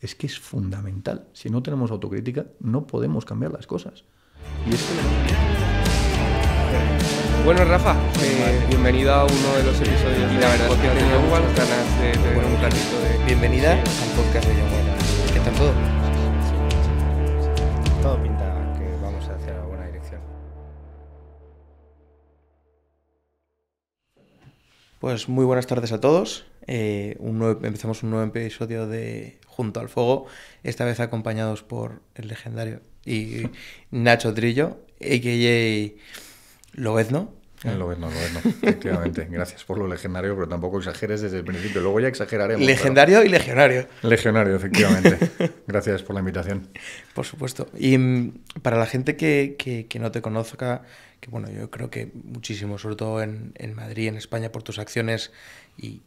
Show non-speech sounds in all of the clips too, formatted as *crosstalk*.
Es que es fundamental. Si no tenemos autocrítica, no podemos cambiar las cosas. Y es que... Bueno, Rafa, eh, bienvenida a uno de los episodios de la verdad que tenía ganas de un ratito de... Bienvenida al podcast de Yaguara. ¿Qué tal todo? Todo bien Pues muy buenas tardes a todos. Eh, empezamos un nuevo episodio de Junto al Fuego, esta vez acompañados por el legendario y Nacho Trillo, a.k.a. Lobezno. Ah, lo ves, no, lo no. *laughs* Efectivamente. Gracias por lo legendario, pero tampoco exageres desde el principio. Luego ya exageraremos. Legendario y legionario. Legionario, efectivamente. *laughs* Gracias por la invitación. Por supuesto. Y mm, para la gente que, no te conozca, que bueno, yo creo que muchísimo, sobre todo en, en Madrid, en España, por tus acciones y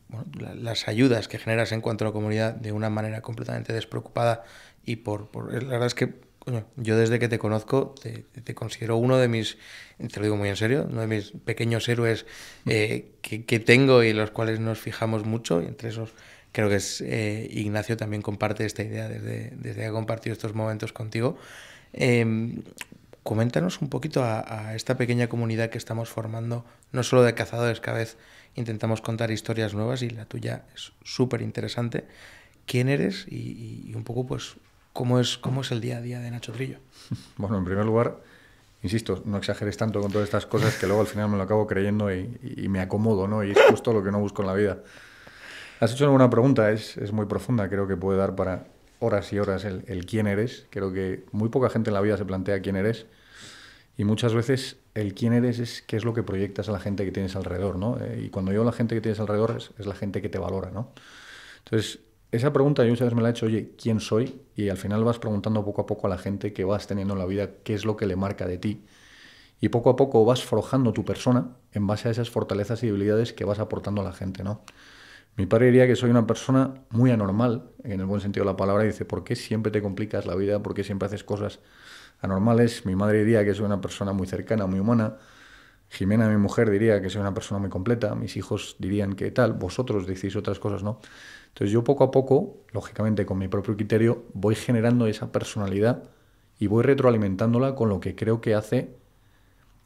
las ayudas que generas en cuanto a la comunidad de una manera completamente despreocupada y por, por la verdad es que yo desde que te conozco te, considero uno de mis, te lo digo muy en serio, uno de mis pequeños héroes eh, que, tengo y los cuales nos fijamos mucho. Y entre esos creo que es eh, Ignacio también comparte esta idea desde, que ha compartido estos momentos contigo. Em, coméntanos un poquito a, esta pequeña comunidad que estamos formando, no solo de cazadores, cada vez intentamos contar historias nuevas y la tuya es súper interesante. ¿Quién eres? Y, y un poco pues ¿Cómo es, ¿Cómo es el día a día de Nacho Trillo? *laughs* Bueno, en primer lugar, insisto, no exageres tanto con todas estas cosas que luego al final me lo acabo creyendo y, me acomodo, ¿no? Y es justo lo que no busco en la vida. Has hecho una pregunta, es, es muy profunda, creo que puede dar para horas y horas el, quién eres. Creo que muy poca gente en la vida se plantea quién eres y muchas veces el quién eres es qué es lo que proyectas a la gente que tienes alrededor, ¿no? Eh, y cuando digo la gente que tienes alrededor es, es la gente que te valora, ¿no? Entonces, esa pregunta yo muchas veces me la he hecho, oye, ¿quién soy? Y al final vas preguntando poco a poco a la gente que vas teniendo en la vida qué es lo que le marca de ti. Y poco a poco vas forjando tu persona en base a esas fortalezas y debilidades que vas aportando a la gente, ¿no? Mi padre diría que soy una persona muy anormal, en el buen sentido de la palabra, dice, ¿por qué siempre te complicas la vida? ¿Por qué siempre haces cosas anormales? Mi madre diría que soy una persona muy cercana, muy humana. Jimena, mi mujer, diría que soy una persona muy completa. Mis hijos dirían que tal. Vosotros decís otras cosas, ¿no? Entonces yo poco a poco, lógicamente con mi propio criterio, voy generando esa personalidad y voy retroalimentándola con lo que creo que hace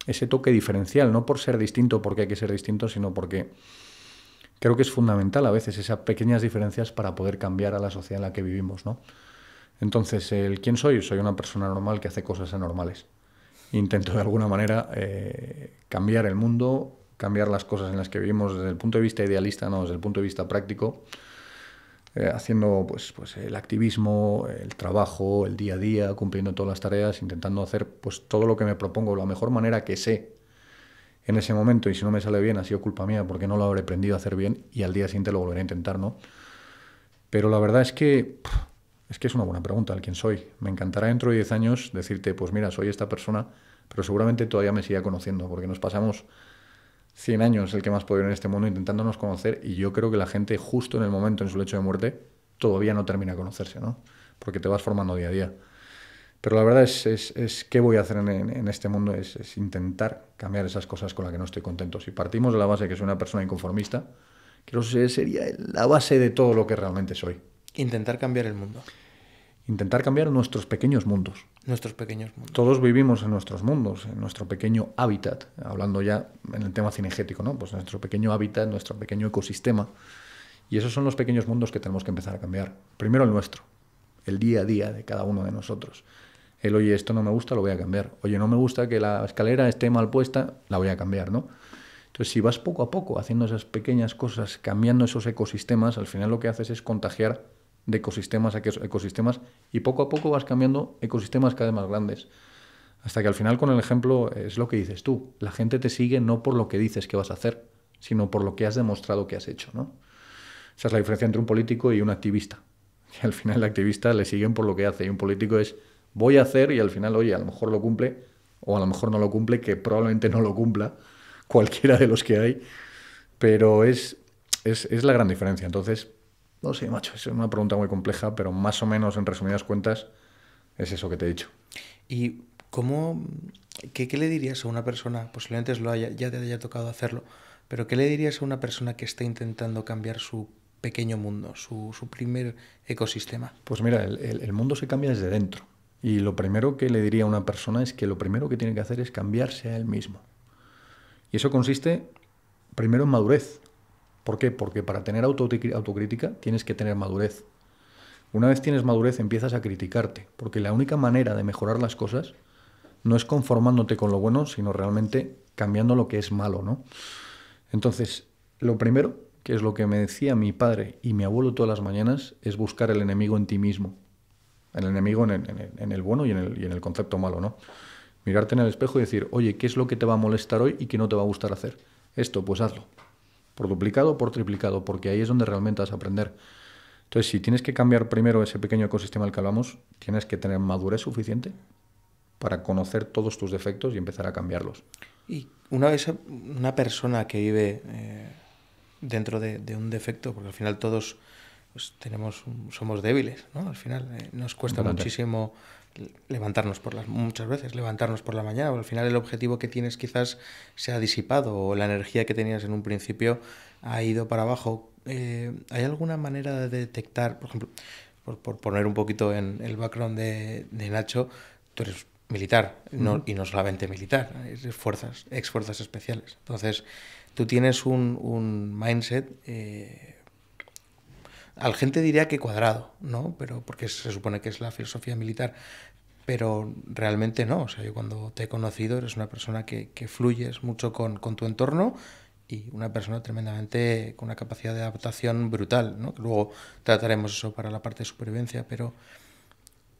ese toque diferencial, no por ser distinto, porque hay que ser distinto, sino porque creo que es fundamental a veces esas pequeñas diferencias para poder cambiar a la sociedad en la que vivimos, Entonces, el quién soy, soy una persona normal que hace cosas anormales. Intento de alguna manera eh, cambiar el mundo, cambiar las cosas en las que vivimos desde el punto de vista idealista, no desde el punto de vista práctico, eh, haciendo pues, pues, el activismo, el trabajo, el día a día, cumpliendo todas las tareas, intentando hacer pues, todo lo que me propongo, la mejor manera que sé en ese momento, y si no me sale bien, ha sido culpa mía porque no lo habré aprendido a hacer bien y al día siguiente lo volveré a intentar, ¿no? Pero la verdad es que... Es que es una buena pregunta ¿al quién soy. Me encantará dentro de 10 años decirte, pues mira, soy esta persona, pero seguramente todavía me siga conociendo, porque nos pasamos 100 años el que más vivir en este mundo intentándonos conocer y yo creo que la gente justo en el momento en su lecho de muerte todavía no termina de conocerse, ¿no? Porque te vas formando día a día. Pero la verdad es, es, qué voy a hacer en, este mundo, es, intentar cambiar esas cosas con las que no estoy contento. Si partimos de la base que soy una persona inconformista, creo que sería la base de todo lo que realmente soy. Intentar cambiar el mundo intentar cambiar nuestros pequeños mundos. Nuestros pequeños mundos. Todos vivimos en nuestros mundos, en nuestro pequeño hábitat, hablando ya en el tema cinegético, ¿no? Pues nuestro pequeño hábitat, nuestro pequeño ecosistema. Y esos son los pequeños mundos que tenemos que empezar a cambiar. Primero el nuestro, el día a día de cada uno de nosotros. El, oye, esto no me gusta, lo voy a cambiar. Oye, no me gusta que la escalera esté mal puesta, la voy a cambiar, ¿no? Entonces, si vas poco a poco haciendo esas pequeñas cosas, cambiando esos ecosistemas, al final lo que haces es contagiar de ecosistemas a ecosistemas y poco a poco vas cambiando ecosistemas cada vez más grandes. Hasta que al final con el ejemplo es lo que dices tú. La gente te sigue no por lo que dices que vas a hacer, sino por lo que has demostrado que has hecho. ¿no? Esa es la diferencia entre un político y un activista. y *laughs* al final el activista le siguen por lo que hace y un político es voy a hacer y al final, oye, a lo mejor lo cumple o a lo mejor no lo cumple, que probablemente no lo cumpla *laughs* cualquiera de los que hay. Pero es, es, es la gran diferencia. Entonces, Sí, macho, es una pregunta muy compleja, pero más o menos en resumidas cuentas es eso que te he dicho. ¿Y cómo, qué, le dirías a una persona, posiblemente lo haya, ya te haya tocado hacerlo, pero qué le dirías a una persona que está intentando cambiar su pequeño mundo, su, primer ecosistema? Pues mira, el, el mundo se cambia desde dentro. Y lo primero que le diría a una persona es que lo primero que tiene que hacer es cambiarse a él mismo. Y eso consiste primero en madurez. ¿Por qué? Porque para tener autocrítica tienes que tener madurez. Una vez tienes madurez empiezas a criticarte, porque la única manera de mejorar las cosas no es conformándote con lo bueno, sino realmente cambiando lo que es malo, ¿no? Entonces, lo primero, que es lo que me decía mi padre y mi abuelo todas las mañanas, es buscar el enemigo en ti mismo. El enemigo en el, bueno y en el, y en el concepto malo, ¿no? Mirarte en el espejo y decir, oye, ¿qué es lo que te va a molestar hoy y que no te va a gustar hacer? Esto, pues hazlo por duplicado o por triplicado, porque ahí es donde realmente vas a aprender. Entonces, si tienes que cambiar primero ese pequeño ecosistema al que hablamos, tienes que tener madurez suficiente para conocer todos tus defectos y empezar a cambiarlos. Y una vez una persona que vive eh, dentro de, un defecto, porque al final todos pues, tenemos somos débiles, ¿no? Al final eh, nos cuesta muchísimo levantarnos por las muchas veces levantarnos por la mañana o al final el objetivo que tienes quizás se ha disipado o la energía que tenías en un principio ha ido para abajo eh, hay alguna manera de detectar por ejemplo por, poner un poquito en el background de, Nacho tú eres militar no, y no solamente militar es fuerzas ex fuerzas especiales entonces tú tienes un, un mindset eh, al gente diría que cuadrado, ¿no? Pero porque se supone que es la filosofía militar. Pero realmente no. O sea, yo cuando te he conocido eres una persona que, que fluyes mucho con, tu entorno y una persona tremendamente con una capacidad de adaptación brutal, ¿no? Luego trataremos eso para la parte de supervivencia, pero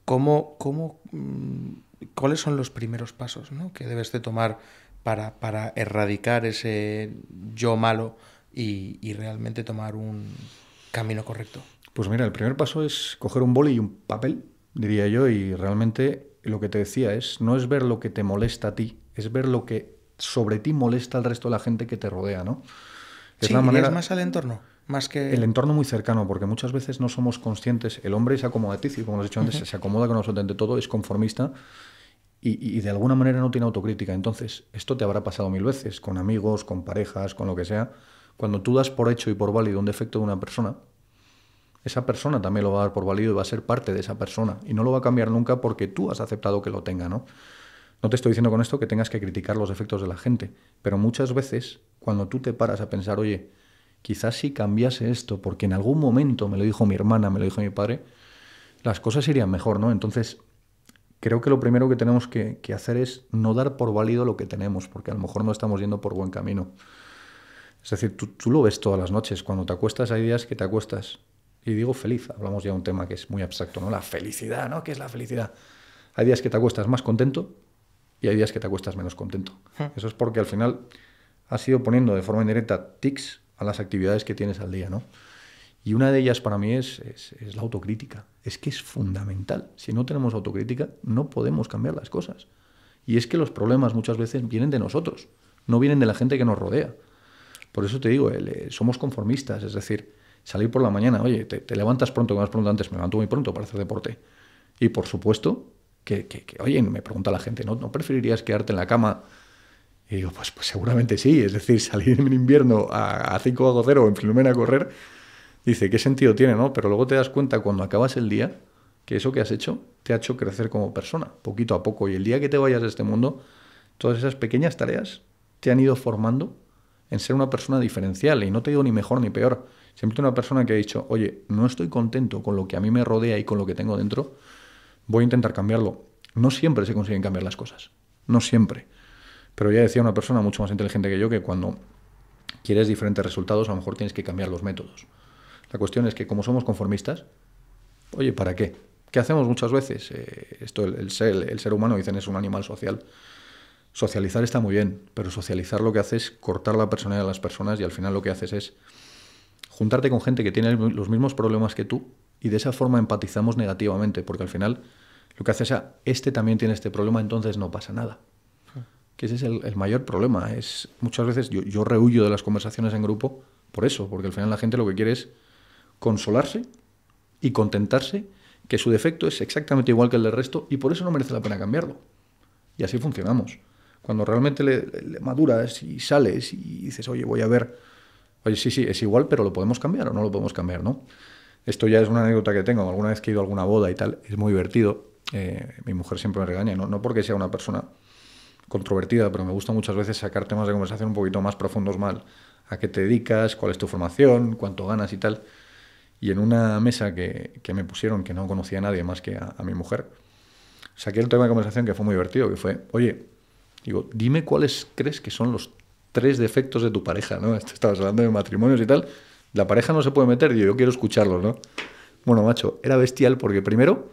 ¿cómo, cómo, mm, cuáles son los primeros pasos ¿no? que debes de tomar para, para erradicar ese yo malo y realmente tomar un, camino correcto? Pues mira, el primer paso es coger un boli y un papel, diría yo, y realmente lo que te decía es, no es ver lo que te molesta a ti, es ver lo que sobre ti molesta al resto de la gente que te rodea, ¿no? Es sí, más al entorno. Más que... El entorno muy cercano, porque muchas veces no somos conscientes. El hombre es acomodaticio, como has dicho antes, se acomoda con nosotros de todo, es conformista y, de alguna manera no tiene autocrítica. Entonces, esto te habrá pasado mil veces, con amigos, con parejas, con lo que sea. Cuando tú das por hecho y por válido un defecto de una persona, esa persona también lo va a dar por válido y va a ser parte de esa persona. Y no lo va a cambiar nunca porque tú has aceptado que lo tenga, ¿no? No te estoy diciendo con esto que tengas que criticar los defectos de la gente, pero muchas veces cuando tú te paras a pensar, oye, quizás si cambiase esto, porque en algún momento me lo dijo mi hermana, me lo dijo mi padre, las cosas irían mejor, ¿no? Entonces, creo que lo primero que tenemos que, que hacer es no dar por válido lo que tenemos, porque a lo mejor no estamos yendo por buen camino. Es decir, tú, tú, lo ves todas las noches. Cuando te acuestas, hay días que te acuestas. Y digo feliz, hablamos ya de un tema que es muy abstracto, ¿no? La felicidad, ¿no? ¿Qué es la felicidad? Hay días que te acuestas más contento y hay días que te acuestas menos contento. Hmm. Eso es porque al final has ido poniendo de forma indirecta tics a las actividades que tienes al día, ¿no? Y una de ellas para mí es la autocrítica. Es que es fundamental. Si no tenemos autocrítica, no podemos cambiar las cosas. Y es que los problemas muchas veces vienen de nosotros, no vienen de la gente que nos rodea. Por eso te digo, eh, somos conformistas, es decir, salir por la mañana, oye, te, levantas pronto, más pronto antes, me levanto muy pronto para hacer deporte. Y por supuesto, que, que, oye, me pregunta la gente, ¿no, ¿no preferirías quedarte en la cama? Y digo, pues, pues seguramente sí, es decir, salir en invierno a, a 5 a cero en Filomena a correr, dice, ¿qué sentido tiene, no? Pero luego te das cuenta cuando acabas el día que eso que has hecho te ha hecho crecer como persona, poquito a poco. Y el día que te vayas de este mundo, todas esas pequeñas tareas te han ido formando en ser una persona diferencial. Y no te digo ni mejor ni peor. Siempre una persona que ha dicho, oye, no estoy contento con lo que a mí me rodea y con lo que tengo dentro, voy a intentar cambiarlo. No siempre se consiguen cambiar las cosas. No siempre. Pero ya decía una persona mucho más inteligente que yo que cuando quieres diferentes resultados, a lo mejor tienes que cambiar los métodos. La cuestión es que como somos conformistas, oye, ¿para qué? ¿Qué hacemos muchas veces? Eh, esto el, ser, el, ser, humano, dicen, es un animal social. Socializar está muy bien, pero socializar lo que hace es cortar la personalidad de las personas y al final lo que haces es juntarte con gente que tiene los mismos problemas que tú y de esa forma empatizamos negativamente, porque al final lo que haces es, ah, este también tiene este problema, entonces no pasa nada. Ah. Que ese es el, mayor problema. Es, muchas veces yo, yo rehuyo de las conversaciones en grupo por eso, porque al final la gente lo que quiere es consolarse y contentarse que su defecto es exactamente igual que el del resto y por eso no merece la pena cambiarlo. Y así funcionamos. Cuando realmente le, maduras y sales y dices, oye, voy a ver, oye, sí, sí, es igual, pero lo podemos cambiar o no lo podemos cambiar, ¿no? Esto ya es una anécdota que tengo. Alguna vez que he ido a alguna boda y tal, es muy divertido. Eh, mi mujer siempre me regaña, no, no porque sea una persona controvertida, pero me gusta muchas veces sacar temas de conversación un poquito más profundos, mal. ¿A qué te dedicas? ¿Cuál es tu formación? ¿Cuánto ganas y tal? Y en una mesa que, que me pusieron, que no conocía a nadie más que a mi mujer, saqué el tema de conversación que fue muy divertido, que fue, oye, Digo, dime cuáles crees que son los tres defectos de tu pareja, ¿no? *laughs* Estabas hablando de matrimonios y tal. La pareja no se puede meter, yo quiero escucharlo, ¿no? Bueno, macho, era bestial porque primero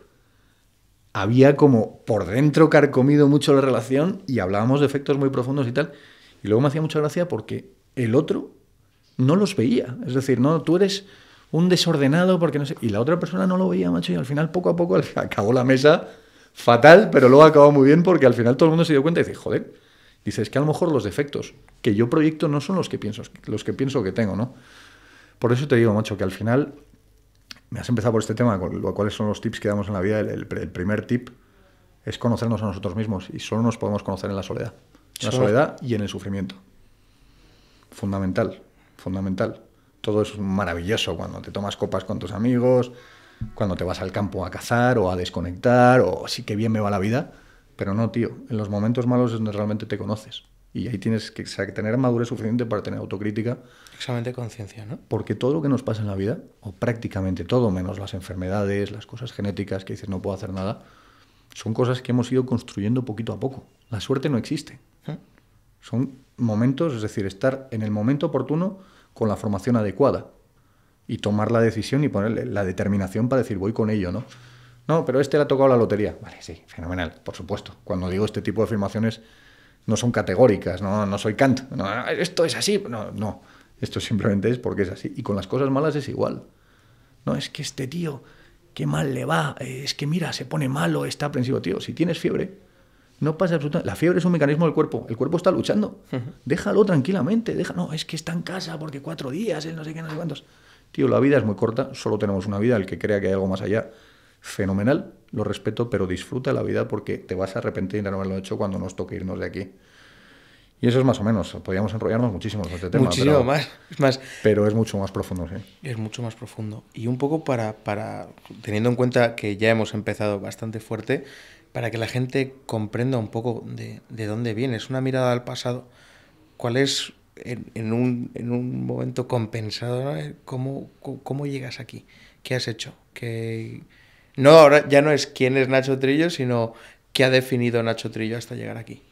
había como por dentro carcomido mucho la relación y hablábamos de efectos muy profundos y tal. Y luego me hacía mucha gracia porque el otro no los veía. Es decir, no, tú eres un desordenado porque no sé. Y la otra persona no lo veía, macho, y al final poco a poco *laughs* acabó la mesa fatal, pero luego ha acabado muy bien porque al final todo el mundo se dio cuenta y dice, joder, dice, es que a lo mejor los defectos que yo proyecto no son los que pienso, los que pienso que tengo, ¿no? Por eso te digo, macho, que al final me has empezado por este tema, cuáles son los tips que damos en la vida. el, primer tip es conocernos a nosotros mismos y solo nos podemos conocer en la soledad. En la soledad y en el sufrimiento. Fundamental, fundamental. Todo es maravilloso cuando te tomas copas con tus amigos, cuando te vas al campo a cazar o a desconectar o sí que bien me va la vida, pero no, tío, en los momentos malos es donde realmente te conoces. Y ahí tienes que tener madurez suficiente para tener autocrítica. Exactamente conciencia, ¿no? Porque todo lo que nos pasa en la vida, o prácticamente todo, menos las enfermedades, las cosas genéticas que dices no puedo hacer nada, son cosas que hemos ido construyendo poquito a poco. La suerte no existe. Son momentos, es decir, estar en el momento oportuno con la formación adecuada, y tomar la decisión y ponerle la determinación para decir voy con ello, ¿no? No, pero este le ha tocado la lotería. Vale, sí, fenomenal, por supuesto. Cuando digo este tipo de afirmaciones no son categóricas, no, no soy Kant, esto es así, no, no, esto simplemente es porque es así. Y con las cosas malas es igual. No, es que este tío, qué mal le va, eh, es que mira, se pone malo, está aprensivo, tío, si tienes fiebre, no pasa absolutamente. La fiebre es un mecanismo del cuerpo. El cuerpo está luchando. Déjalo tranquilamente. Deja, no, es que está en casa porque cuatro días, él no sé qué, no sé cuántos. Tío, la vida es muy corta, solo tenemos una vida, el que crea que hay algo más allá, fenomenal, lo respeto, pero disfruta la vida porque te vas a arrepentir de no haberlo hecho cuando nos toque irnos de aquí. Y eso es más o menos, podríamos enrollarnos muchísimo en este tema. Muchísimo pero, Es más. Pero es mucho más profundo, sí. Es mucho más profundo. Y un poco para, para, teniendo en cuenta que ya hemos empezado bastante fuerte, para que la gente comprenda un poco de, de dónde viene. Es una mirada al pasado. ¿Cuál es en, en, un, en un, momento compensador, eh, ¿Cómo, ¿Cómo, llegas aquí? ¿Qué has hecho? que No, ahora ya no es quién es Nacho Trillo, sino qué ha definido Nacho Trillo hasta llegar aquí.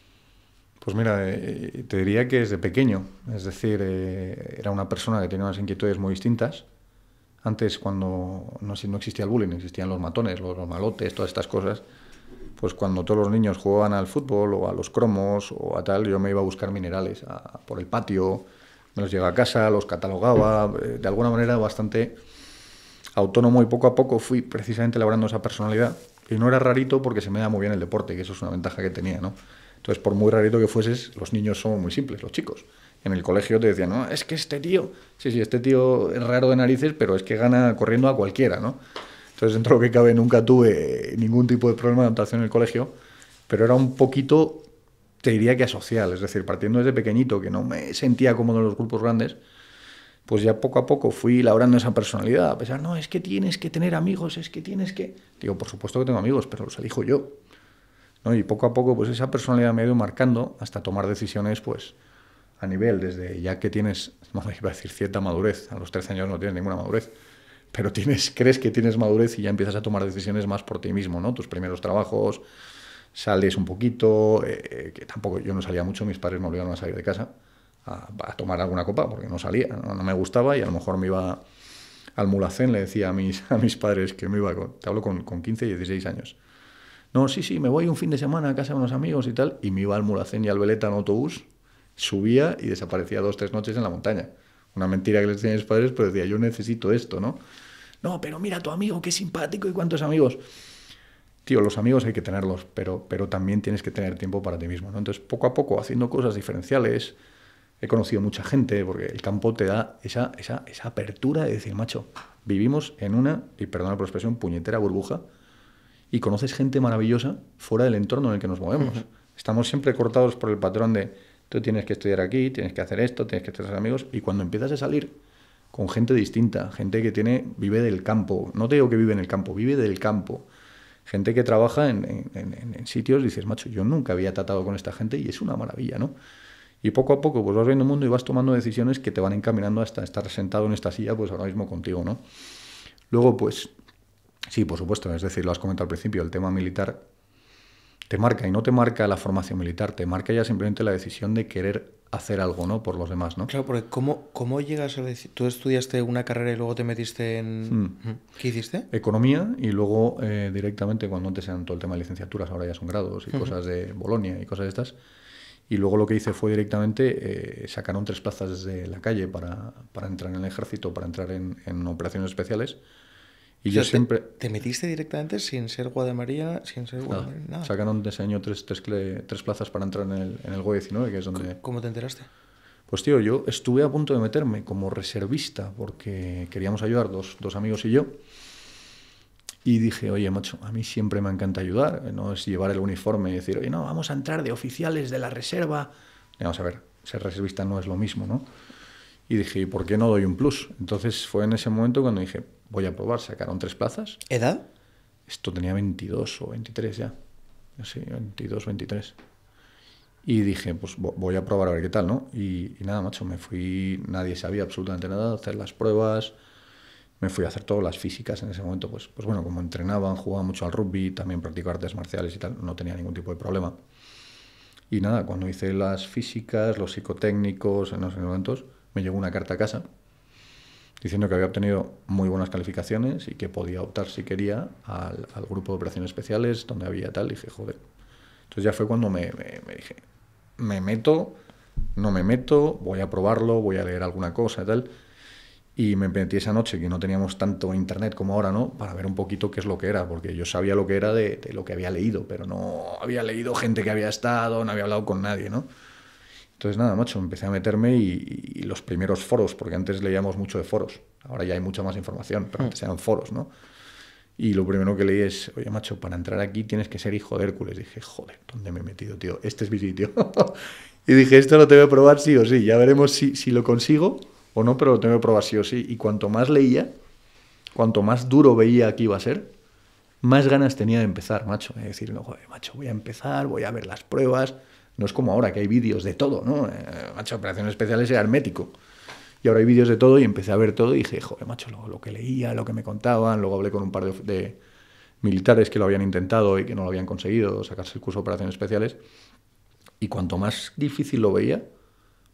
Pues mira, eh, eh, te diría que desde pequeño, es decir, era una persona que tenía unas inquietudes muy distintas. Antes, cuando no, no existía el bullying, existían los matones, los malotes, todas estas cosas, pues cuando todos los niños jugaban al fútbol o a los cromos o a tal, yo me iba a buscar minerales por el patio, me los llevaba a casa, los catalogaba, eh, de alguna manera bastante autónomo y poco a poco fui precisamente labrando esa personalidad. Y no era rarito porque se me da muy bien el deporte, que eso es una ventaja que tenía, ¿no? Entonces, por muy rarito que fueses, los niños son muy simples, los chicos. En el colegio te decían, no, es que este tío, sí, sí, este tío es raro de narices, pero es que gana corriendo a cualquiera, ¿no? Entonces, dentro de lo que cabe, nunca tuve ningún tipo de problema de adaptación en el colegio, pero era un poquito, te diría que asocial, es decir, partiendo desde pequeñito, que no me sentía cómodo en los grupos grandes, pues ya poco a poco fui labrando esa personalidad, a pesar, no, es que tienes que tener amigos, es que tienes que... Digo, por supuesto que tengo amigos, pero los elijo yo. ¿no? Y poco a poco, pues esa personalidad me ha ido marcando hasta tomar decisiones, pues, a nivel, desde ya que tienes, no a decir cierta madurez, a los 13 años no tienes ninguna madurez, pero tienes, *laughs* crees que tienes madurez y ya empiezas a tomar decisiones más por ti mismo, ¿no? Tus primeros trabajos, sales un poquito, eh, eh, que tampoco yo no salía mucho, mis padres me obligaron a salir de casa a, tomar alguna copa porque no salía, ¿no? me gustaba y a lo mejor me iba al mulacén, le decía a mis, *laughs* a mis padres que me iba, te hablo con, con 15 y 16 años. No, sí, sí, me voy un fin de semana a casa de unos amigos y tal, y me iba al mulacén y al veleta en autobús, subía y desaparecía dos, tres noches en la montaña. Una mentira que les a mis padres, pero decía, yo necesito esto, ¿no? No, pero mira a tu amigo, qué simpático y cuántos amigos. Tío, los amigos hay que tenerlos, pero, pero también tienes que tener tiempo para ti mismo, ¿no? Entonces, poco a poco, haciendo cosas diferenciales, he conocido mucha gente, porque el campo te da esa, esa, esa apertura de decir, macho, vivimos en una, y perdona por la expresión, puñetera burbuja, y conoces gente maravillosa fuera del entorno en el que nos movemos. Estamos siempre cortados por el patrón de tú tienes que estudiar aquí, tienes que hacer esto, tienes que con amigos, y cuando empiezas a salir con gente distinta, gente que tiene, vive del campo, no te digo que vive en el campo, vive del campo, gente que trabaja en, sitios, dices, macho, yo nunca había tratado con esta gente y es una maravilla, ¿no? Y poco a poco pues vas viendo el mundo y vas tomando decisiones que te van encaminando hasta estar sentado en esta silla, pues ahora mismo contigo, ¿no? Luego, pues, sí, por supuesto, es decir, lo has comentado al principio, el tema militar te marca y no te marca la formación militar, te marca ya simplemente la decisión de querer hacer algo, ¿no? Por los demás, ¿no? Claro, porque ¿cómo, cómo llegas a decir? Tú estudiaste una carrera y luego te metiste en... Hmm. ¿Qué hiciste? Economía y luego eh, directamente, cuando antes eran todo el tema de licenciaturas, ahora ya son grados y cosas de Bolonia y cosas de estas. Y luego lo que hice fue directamente, eh, sacaron tres plazas de la calle para, para, entrar en el ejército, para entrar en, en operaciones especiales. Y siempre... Te, metiste directamente sin ser Guadalmaría, sin ser nada. Sacaron de ese año tres, tres, plazas para entrar en el, en el GO19, que es donde... ¿Cómo te enteraste? Pues tío, yo estuve a punto de meterme como reservista porque queríamos ayudar dos, dos amigos y yo. Y dije, oye, macho, a mí siempre me encanta ayudar. No es llevar el uniforme y decir, oye, no, vamos a entrar de oficiales de la reserva. Vamos a ver, ser reservista no es lo mismo, ¿no? y dije, ¿por qué no doy un plus? Entonces fue en ese momento cuando dije, voy a probar, sacaron tres plazas. ¿Edad? Esto tenía 22 o 23 ya. No sé, 22, 23. Y dije, pues voy a probar a ver qué tal, ¿no? Y, nada, macho, me fui, nadie sabía absolutamente nada, hacer las pruebas, me fui a hacer todas las físicas en ese momento, pues, pues bueno, como entrenaban, jugaba mucho al rugby, también practicaba artes marciales y tal, no tenía ningún tipo de problema. Y nada, cuando hice las físicas, los psicotécnicos, en los momentos, me llegó una carta a casa diciendo que había obtenido muy buenas calificaciones y que podía optar si quería al, grupo de operaciones especiales donde había tal. Y dije, joder. Entonces ya fue cuando me, dije, me meto, no me meto, voy a probarlo, voy a leer alguna cosa y tal. Y me metí esa noche, que no teníamos tanto internet como ahora, ¿no? Para ver un poquito qué es lo que era, porque yo sabía lo que era de lo que había leído, pero no había leído gente que había estado, no había hablado con nadie, ¿no? Entonces, nada, macho, empecé a meterme y, los primeros foros, porque antes leíamos mucho de foros, ahora ya hay mucha más información, pero mm. antes eran foros, ¿no? Y lo primero que leí es, oye, macho, para entrar aquí tienes que ser hijo de Hércules. dije, joder, ¿dónde me he metido, tío? Este es mi sitio. *laughs* y dije, esto lo tengo que probar sí o sí, ya veremos si, si lo consigo o no, pero lo tengo que probar sí o sí. Y cuanto más leía, cuanto más duro veía que iba a ser, más ganas tenía de empezar, macho. Es decir, no, joder, macho, voy a empezar, voy a ver las pruebas no es como ahora, que hay vídeos de todo, ¿no? Eh, operaciones especiales era hermético. Y ahora hay vídeos de todo y empecé a ver todo y dije, joder, macho, lo, que leía, lo que me contaban. Luego hablé con un par de, militares que lo habían intentado y que no lo habían conseguido, sacarse el curso de operaciones especiales. Y cuanto más difícil lo veía,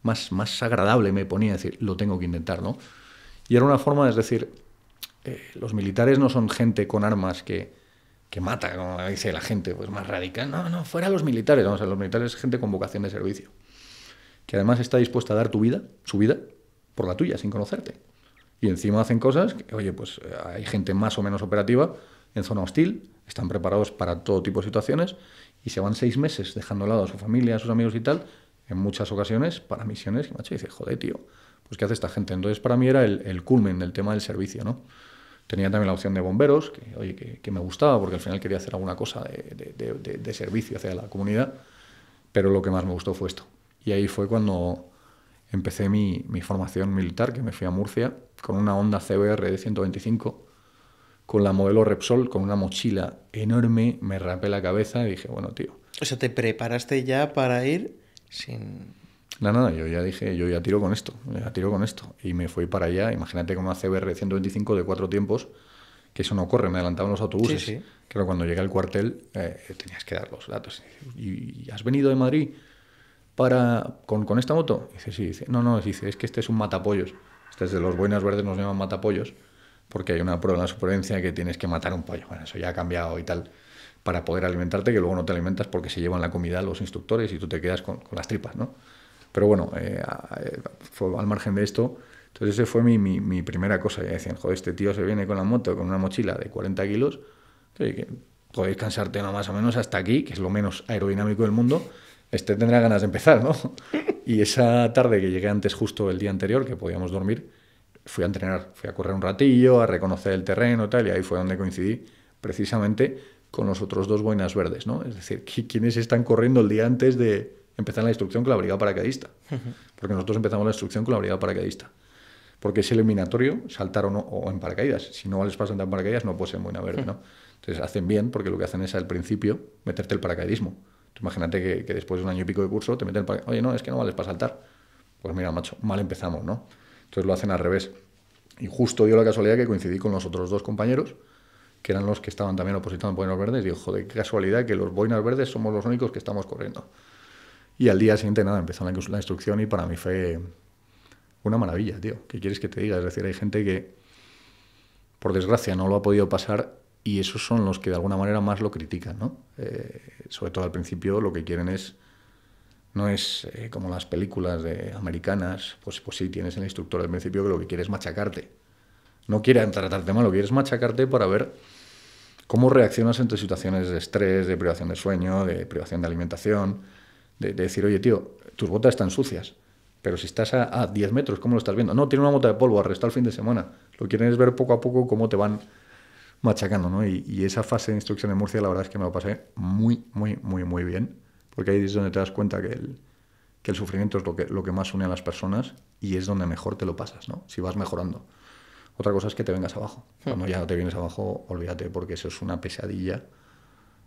más, más agradable me ponía decir, lo tengo que intentar, ¿no? Y era una forma, es decir, eh, los militares no son gente con armas que que mata, como dice la gente, pues más radical. No, no, fuera los militares. Vamos a los militares es gente con vocación de servicio, que además está dispuesta a dar tu vida, su vida, por la tuya, sin conocerte. Y encima hacen cosas que, oye, pues hay gente más o menos operativa en zona hostil, están preparados para todo tipo de situaciones y se van seis meses dejando al lado a su familia, a sus amigos y tal, en muchas ocasiones para misiones. Y macho dice, joder, tío, pues ¿qué hace esta gente? Entonces para mí era el, el culmen del tema del servicio, ¿no? Tenía también la opción de bomberos, que, me gustaba, porque al final quería hacer alguna cosa de, servicio hacia la comunidad, pero lo que más me gustó fue esto. Y ahí fue cuando empecé mi, mi formación militar, que me fui a Murcia, con una Honda CBR de 125, con la modelo Repsol, con una mochila enorme, me rapé la cabeza y dije, bueno, tío. O sea, te preparaste ya para ir sin no, no, yo ya dije, yo ya tiro con esto, ya tiro con esto. Y me fui para allá, imagínate con una CBR 125 de cuatro tiempos, que eso no corre, me adelantaban los autobuses. pero cuando llegué al cuartel eh, tenías que dar los datos. ¿Y, has venido de Madrid para con, con esta moto? dice, sí, dice, no, no, dice, es que este es un matapollos. Este es de los buenas verdes, nos llaman matapollos, porque hay una prueba de la supervivencia que tienes que matar un pollo. Bueno, eso ya ha cambiado y tal para poder alimentarte, que luego no te alimentas porque se llevan la comida los instructores y tú te quedas con las tripas, ¿no? Pero bueno, eh, eh, al margen de esto. Entonces, esa fue mi, primera cosa. Ya decían, joder, este tío se viene con la moto, con una mochila de 40 kilos, que podéis cansarte no más o menos hasta aquí, que es lo menos aerodinámico del mundo. Este tendrá ganas de empezar, ¿no? Y esa tarde que llegué antes, justo el día anterior, que podíamos dormir, fui a entrenar, fui a correr un ratillo, a reconocer el terreno, tal, y ahí fue donde coincidí precisamente con los otros dos buenas verdes, ¿no? Es decir, ¿quiénes están corriendo el día antes de, empezar la instrucción con la brigada paracaidista. Porque nosotros empezamos la instrucción con la brigada paracaidista. Porque es eliminatorio saltar o, no, en paracaídas. Si no les saltar en paracaídas, no puede en buena verde, ¿no? Entonces hacen bien, porque lo que hacen es al principio meterte el paracaidismo. imagínate que, después de un año y pico de curso te meten el paracaidismo. Oye, no, es que no vales para saltar. Pues mira, macho, mal empezamos, ¿no? Entonces lo hacen al revés. Y justo dio la casualidad que coincidí con los otros dos compañeros, que eran los que estaban también opositando en Boinas Verdes, y digo, joder, qué casualidad que los Boinas Verdes somos los únicos que estamos corriendo. Y al día siguiente, nada, empezó la, instrucción y para mí fue una maravilla, tío. ¿Qué quieres que te diga? Es decir, hay gente que, por desgracia, no lo ha podido pasar y esos son los que de alguna manera más lo critican, ¿no? Eh, sobre todo al principio lo que quieren es, no es eh, como las películas de americanas, pues, pues sí, tienes el instructor al principio que lo que quiere es machacarte. No quiere tratarte quiere quieres machacarte para ver cómo reaccionas entre situaciones de estrés, de privación de sueño, de privación de alimentación, de, decir, oye, tío, tus botas están sucias. Pero si estás a, 10 metros, ¿cómo lo estás viendo? No, tiene una mota de polvo, arresta el fin de semana. Lo quieren es ver poco a poco cómo te van machacando, ¿no? Y, esa fase de instrucción en Murcia, la verdad es que me lo pasé muy, muy, muy, muy bien. Porque ahí es donde te das cuenta que el, que el sufrimiento es lo que, lo que más une a las personas y es donde mejor te lo pasas, ¿no? Si vas mejorando. Otra cosa es que te vengas abajo. Hmm. Cuando ya te vienes abajo, olvídate, porque eso es una pesadilla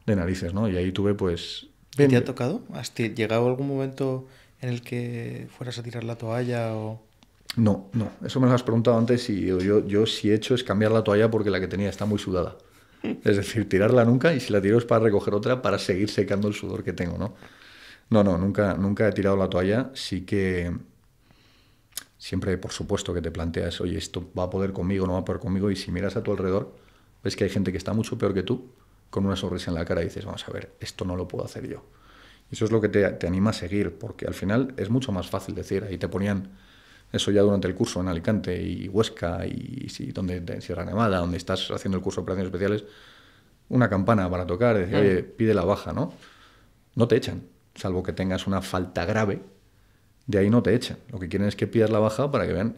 de narices, ¿no? Y ahí tuve, pues, ¿Te ha tocado? ¿Has llegado algún momento en el que fueras a tirar la toalla o...? No, no. Eso me lo has preguntado antes y yo, yo, si he hecho es cambiar la toalla porque la que tenía está muy sudada. *laughs* Es decir, tirarla nunca y si la tiro es para recoger otra para seguir secando el sudor que tengo, ¿no? No, no, nunca, nunca he tirado la toalla. Sí que siempre, por supuesto, que te planteas, oye, esto va a poder conmigo, no va a poder conmigo. Y si miras a tu alrededor, ves que hay gente que está mucho peor que tú con una sonrisa en la cara y dices, vamos a ver, esto no lo puedo hacer yo. eso es lo que te, anima a seguir, porque al final es mucho más fácil decir, ahí te ponían eso ya durante el curso en Alicante y Huesca y, donde, en Sierra Nevada, donde estás haciendo el curso de operaciones especiales, una campana para tocar, decir, pide la baja, ¿no? No te echan, salvo que tengas una falta grave, de ahí no te echan. Lo que quieren es que pidas la baja para que vean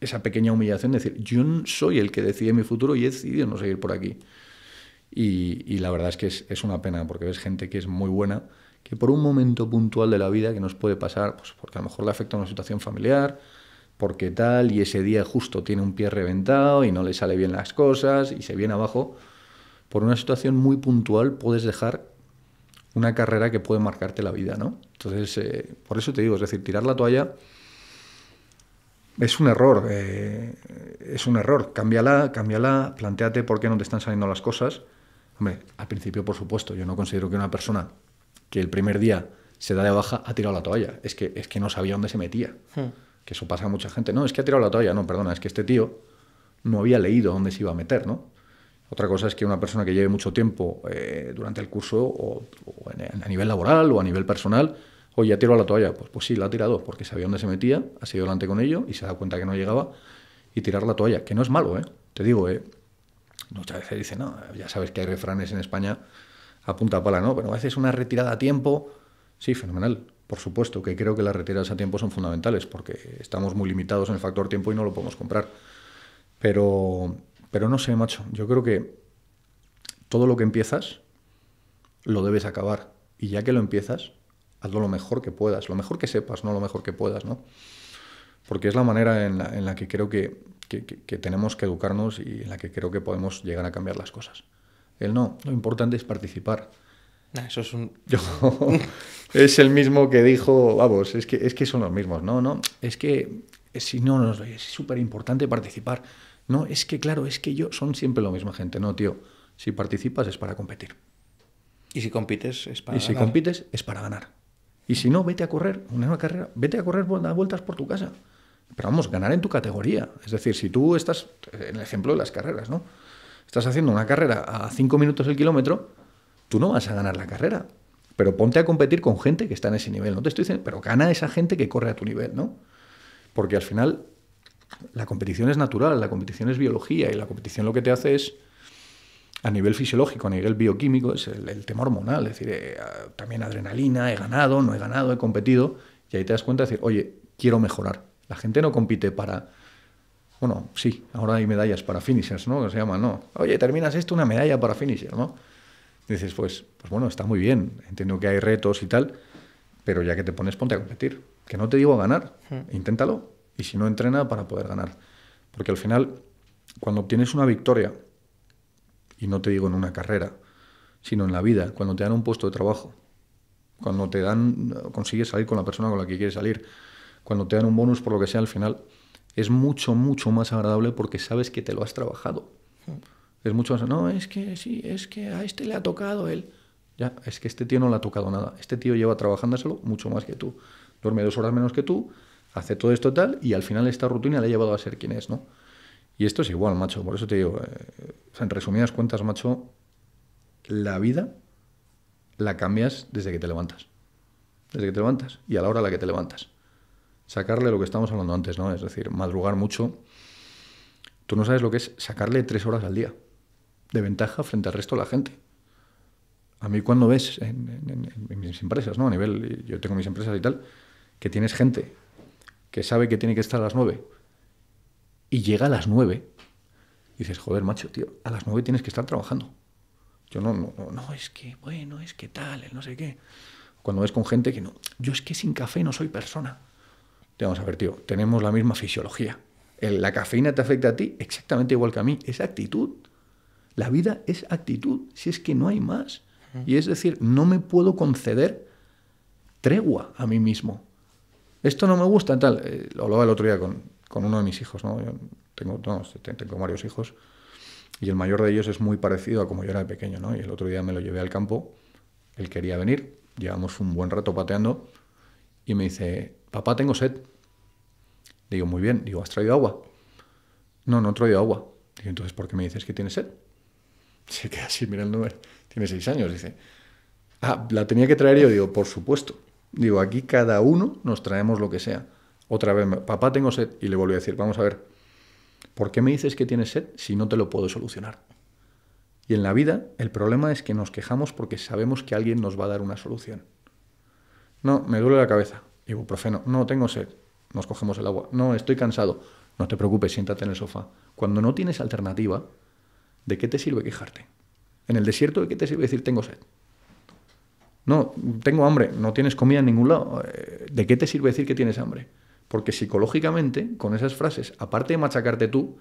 esa pequeña humillación decir, yo soy el que decide mi futuro y he decidido no seguir por aquí. Y, la verdad es que es, una pena porque ves gente que es muy buena, que por un momento puntual de la vida que nos puede pasar, pues porque a lo mejor le afecta una situación familiar, porque tal, y ese día justo tiene un pie reventado y no le sale bien las cosas y se viene abajo, por una situación muy puntual puedes dejar una carrera que puede marcarte la vida, ¿no? Entonces, eh, por eso te digo, es decir, tirar la toalla es un error, eh, es un error, cámbiala, cámbiala, planteate por qué no te están saliendo las cosas Hombre, al principio, por supuesto, yo no considero que una persona que el primer día se da de baja ha tirado la toalla. Es que, es que no sabía dónde se metía. Hmm. Que eso pasa a mucha gente. No, es que ha tirado la toalla. No, perdona, es que este tío no había leído dónde se iba a meter, ¿no? Otra cosa es que una persona que lleve mucho tiempo eh, durante el curso o, a nivel laboral o a nivel personal, oye, ha tirado la toalla. Pues, pues sí, la ha tirado porque sabía dónde se metía, ha sido adelante con ello y se ha dado cuenta que no llegaba y tirar la toalla, que no es malo, ¿eh? Te digo, eh, muchas veces dicen, no, ya sabes que hay refranes en España a punta pala, ¿no? Pero a veces una retirada a tiempo, sí, fenomenal. Por supuesto que creo que las retiradas a tiempo son fundamentales porque estamos muy limitados en el factor tiempo y no lo podemos comprar. Pero, pero no sé, macho, yo creo que todo lo que empiezas lo debes acabar. Y ya que lo empiezas, hazlo lo mejor que puedas, lo mejor que sepas, no lo mejor que puedas, ¿no? Porque es la manera en la que creo que, que, tenemos que educarnos y en la que creo que podemos llegar a cambiar las cosas. El no, lo importante es participar. eso es un... *laughs* es el mismo que dijo, vamos, es que, es que son los mismos, no, no, es que si no, es súper importante participar. No, es que claro, es que yo son siempre la misma gente, no, tío, si participas es para competir. Y si compites es para y ganar. Y si compites es para ganar. Y si no, vete a correr, una nueva carrera, vete a correr vueltas por tu casa. Pero vamos, ganar en tu categoría. Es decir, si tú estás, eh, en el ejemplo de las carreras, ¿no? Estás haciendo una carrera a cinco minutos el kilómetro, tú no vas a ganar la carrera. Pero ponte a competir con gente que está en ese nivel. No te estoy diciendo, pero gana esa gente que corre a tu nivel, ¿no? Porque al final la competición es natural, la competición es biología y la competición lo que te hace es, a nivel fisiológico, a nivel bioquímico, es el, tema hormonal. Es decir, eh, también adrenalina, he ganado, no he ganado, he competido. Y ahí te das cuenta de decir, oye, quiero mejorar la gente no compite para. Bueno, sí, ahora hay medallas para finishers, ¿no? se llaman, ¿no? Oye, terminas esto, una medalla para finisher, ¿no? dices, pues, pues bueno, está muy bien. Entiendo que hay retos y tal, pero ya que te pones, ponte a competir. Que no te digo a ganar, inténtalo. Y si no, entrena para poder ganar. Porque al final, cuando obtienes una victoria, y no te digo en una carrera, sino en la vida, cuando te dan un puesto de trabajo, cuando te dan, consigues salir con la persona con la que quieres salir, cuando te dan un bonus por lo que sea al final, es mucho, mucho más agradable porque sabes que te lo has trabajado. Mm. Es mucho más, no, es que sí, es que a este le ha tocado él. Ya, es que este tío no le ha tocado nada. Este tío lleva trabajándoselo mucho más que tú. Duerme dos horas menos que tú, hace todo esto y tal, y al final esta rutina le ha llevado a ser quien es, ¿no? Y esto es igual, macho. Por eso te digo, eh, en resumidas cuentas, macho, la vida la cambias desde que te levantas. Desde que te levantas y a la hora a la que te levantas sacarle lo que estábamos hablando antes, ¿no? Es decir, madrugar mucho. Tú no sabes lo que es sacarle tres horas al día de ventaja frente al resto de la gente. A mí cuando ves en, mis empresas, ¿no? A nivel, yo tengo mis empresas y tal, que tienes gente que sabe que tiene que estar a las nueve y llega a las nueve y dices, joder, macho, tío, a las nueve tienes que estar trabajando. Yo no, no, no, no, es que, bueno, es que tal, no sé qué. Cuando ves con gente que no, yo es que sin café no soy persona. Te vamos a ver, tío, tenemos la misma fisiología. La cafeína te afecta a ti exactamente igual que a mí. Es actitud. La vida es actitud, si es que no hay más. Y es decir, no me puedo conceder tregua a mí mismo. Esto no me gusta, tal. Eh, lo hablaba el otro día con, uno de mis hijos, ¿no? Yo tengo, tengo varios hijos y el mayor de ellos es muy parecido a como yo era pequeño, ¿no? Y el otro día me lo llevé al campo, él quería venir, llevamos un buen rato pateando y me dice, papá, tengo sed. Le Digo, muy bien. Digo, ¿has traído agua? No, no he traído agua. Digo, entonces, ¿por qué me dices que tienes sed? *laughs* Se queda así, mira el número. Tiene seis años, dice. Ah, la tenía que traer yo. Digo, por supuesto. Digo, aquí cada uno nos traemos lo que sea. Otra vez, papá, tengo sed. Y le volví a decir, vamos a ver, ¿por qué me dices que tienes sed si no te lo puedo solucionar? Y en la vida, el problema es que nos quejamos porque sabemos que alguien nos va a dar una solución. No, me duele la cabeza. Ibuprofeno. No, tengo sed. Nos cogemos el agua. No, estoy cansado. No te preocupes, siéntate en el sofá. Cuando no tienes alternativa, ¿de qué te sirve quejarte? En el desierto, ¿de qué te sirve decir tengo sed? No, tengo hambre, no tienes comida en ningún lado. Eh, ¿De qué te sirve decir que tienes hambre? Porque psicológicamente, con esas frases, aparte de machacarte tú,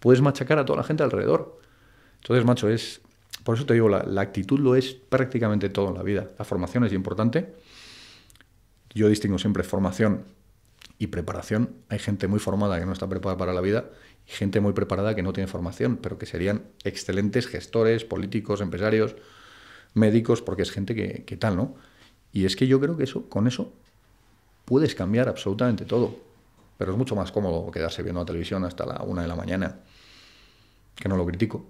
puedes machacar a toda la gente alrededor. Entonces, macho, es. Por eso te digo, la, actitud lo es prácticamente todo en la vida. La formación es importante yo distingo siempre formación y preparación. Hay gente muy formada que no está preparada para la vida y gente muy preparada que no tiene formación, pero que serían excelentes gestores, políticos, empresarios, médicos, porque es gente que, tal, ¿no? Y es que yo creo que eso, con eso puedes cambiar absolutamente todo. Pero es mucho más cómodo quedarse viendo la televisión hasta la una de la mañana. Que no lo critico,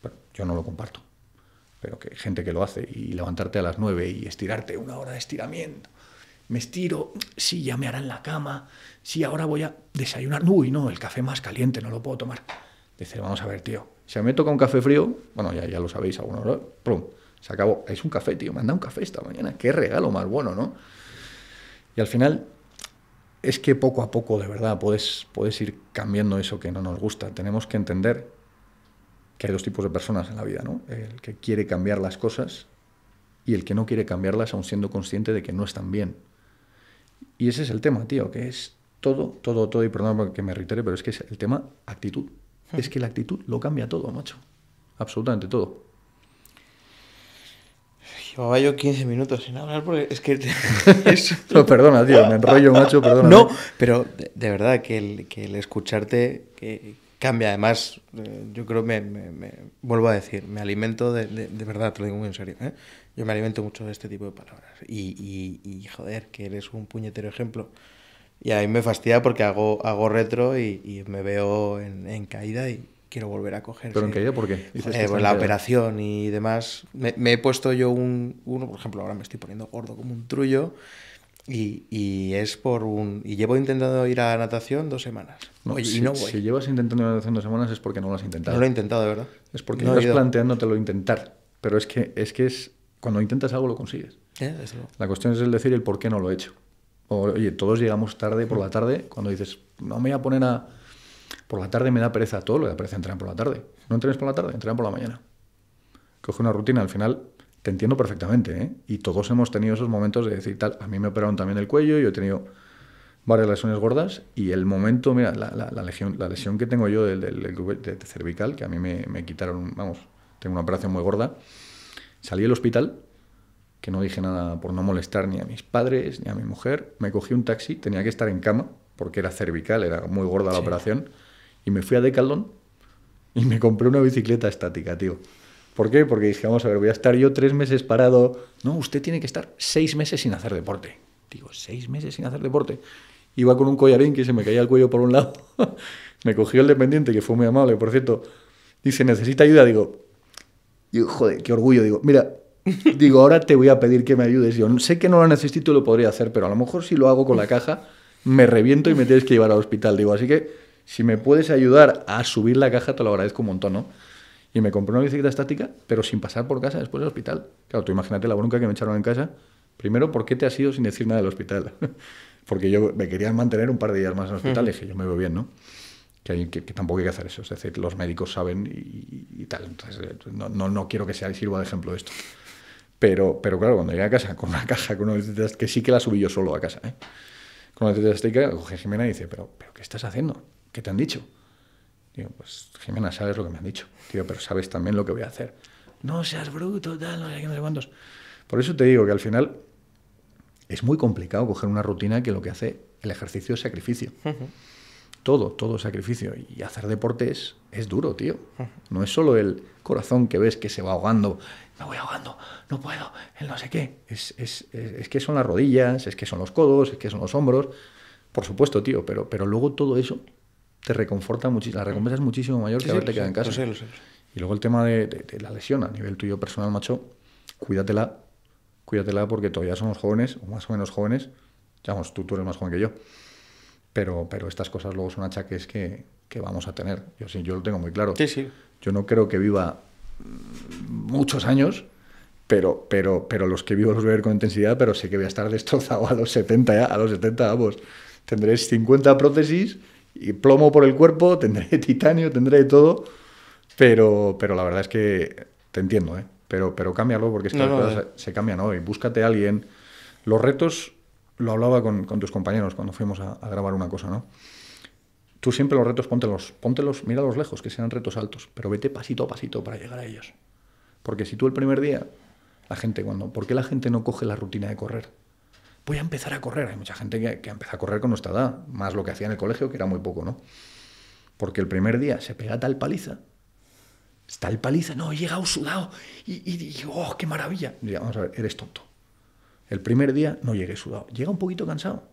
pero yo no lo comparto. Pero que gente que lo hace y levantarte a las nueve y estirarte una hora de estiramiento me estiro, sí, ya me harán la cama, sí, ahora voy a desayunar. Uy, no, el café más caliente, no lo puedo tomar. Dice, vamos a ver, tío, si a me toca un café frío, bueno, ya, ya lo sabéis, algunos, se acabó. Es un café, tío, me han un café esta mañana, qué regalo más bueno, ¿no? Y al final es que poco a poco, de verdad, puedes, puedes ir cambiando eso que no nos gusta. Tenemos que entender que hay dos tipos de personas en la vida, ¿no? El que quiere cambiar las cosas y el que no quiere cambiarlas aun siendo consciente de que no están bien. Y ese es el tema, tío, que es todo, todo, todo, y perdón que me reitere, pero es que es el tema actitud. Hmm. Es que la actitud lo cambia todo, macho. Absolutamente todo. Llevaba yo 15 minutos sin hablar porque es que... *laughs* no, perdona, tío, me enrollo, macho, perdona. No, pero de, verdad que el, que el escucharte, que, cambia. Además, eh, yo creo, me, vuelvo a decir, me alimento de, de, verdad, te lo digo muy en serio, ¿eh? yo me alimento mucho de este tipo de palabras. Y, y, joder, que eres un puñetero ejemplo. Y a mí me fastidia porque hago, hago retro y, me veo en, caída y quiero volver a coger. ¿Pero en caída por qué? Pues la operación y demás. Me, he puesto yo un, uno, por ejemplo, ahora me estoy poniendo gordo como un trullo. Y, es por un. Y llevo intentando ir a natación dos semanas. y no voy. si llevas intentando ir a natación dos semanas es porque no lo has intentado. No lo he intentado, verdad. Es porque no estás planteándotelo intentar. Pero es que, es que es. Cuando intentas algo lo consigues. La cuestión es el decir el por qué no lo he hecho. Oye, todos llegamos tarde por la mm. tarde cuando dices, no me voy a poner a. Por la tarde me da pereza todo, lo da pereza entrenar por la tarde. No entrenes por la tarde, entrenas por la mañana. Coge una rutina, al final te entiendo perfectamente, ¿eh? Y todos hemos tenido esos momentos de decir tal, a mí me operaron también el cuello, yo he tenido varias lesiones gordas y el momento, mira, la, la lesión que tengo yo del, cervical, que a mí me, quitaron, vamos, tengo una operación muy gorda, salí del hospital, que no dije nada por no molestar ni a mis padres, ni a mi mujer, me cogí un taxi, tenía que estar en cama, porque era cervical, era muy gorda la operación, y me fui a decaldón y me compré una bicicleta estática, tío. ¿Por qué? Porque dije, vamos a ver, voy a estar yo tres meses parado. No, usted tiene que estar seis meses sin hacer deporte. Digo, seis meses sin hacer deporte. Iba con un collarín que se me caía el cuello por un lado. *laughs* me cogió el dependiente, que fue muy amable, por cierto. Dice, ¿necesita ayuda? Digo, joder, qué orgullo. Digo, mira, digo, ahora te voy a pedir que me ayudes. Yo sé que no lo necesito y lo podría hacer, pero a lo mejor si lo hago con la caja, me reviento y me tienes que llevar al hospital. Digo, así que si me puedes ayudar a subir la caja, te lo agradezco un montón, ¿no? Y me compré una bicicleta estática, pero sin pasar por casa después del hospital. Claro, tú imagínate la bronca que me echaron en casa. Primero, ¿por qué te has ido sin decir nada del hospital? *laughs* Porque yo me quería mantener un par de días más en el hospital y dije, yo me veo bien, ¿no? Que, tampoco hay que hacer eso. Es decir, los médicos saben y, tal. Entonces, eh, no, no, quiero que sea, sirva de ejemplo esto. Pero, pero claro, cuando llegué a casa con una *laughs* caja, con una bicicleta, que sí que la subí yo solo a casa, ¿eh? con una bicicleta estática, coge Jimena y dice, ¿Pero, ¿pero qué estás haciendo? ¿Qué te han dicho? Digo, pues Jimena, ¿sabes lo que me han dicho? pero sabes también lo que voy a hacer. No seas bruto, tal, no sé qué, cuántos. Por eso te digo que al final es muy complicado coger una rutina que lo que hace el ejercicio es sacrificio. Todo, Todo, todo sacrificio. Y hacer deporte es, duro, tío. No es solo el corazón que ves que se va ahogando, me voy ahogando, no puedo, el no sé qué. Es, que son las rodillas, es que son los codos, es que son los hombros. Por supuesto, tío, pero, pero luego todo eso te reconforta muchísimo, la recompensa es muchísimo mayor que haberte quedado en casa. Y luego el tema de, la lesión a nivel tuyo personal, macho, cuídatela, cuídatela porque todavía somos jóvenes, o más o menos jóvenes, digamos tú, tú eres más joven que yo, pero, pero estas cosas luego son achaques que, que vamos a tener. Yo sí, yo lo tengo muy claro. Sí, sí. Yo no creo que viva muchos años, pero, pero, pero los que vivo los voy a ver con intensidad, pero sé que voy a estar destrozado a los 70 a los 70, vamos. tendréis 50 prótesis y plomo por el cuerpo, *laughs* tendré titanio, tendré todo, pero, pero la verdad es que te entiendo, ¿eh? pero, pero cámbialo porque es que no, cosas eh. se cambian hoy. Búscate a alguien. Los retos, lo hablaba con, tus compañeros cuando fuimos a, grabar una cosa, ¿no? Tú siempre los retos, póntelos, póntelos, los lejos, que sean retos altos, pero vete pasito a pasito para llegar a ellos. Porque si tú el primer día, la gente cuando, ¿por qué la gente no coge la rutina de correr? voy a empezar a correr. Hay mucha gente que, que empieza a correr con nuestra edad, más lo que hacía en el colegio, que era muy poco, ¿no? Porque el primer día se pega tal paliza, tal paliza, no, llega llegado sudado y, digo, oh, qué maravilla. Y vamos a ver, eres tonto. El primer día no llegué sudado, llega un poquito cansado.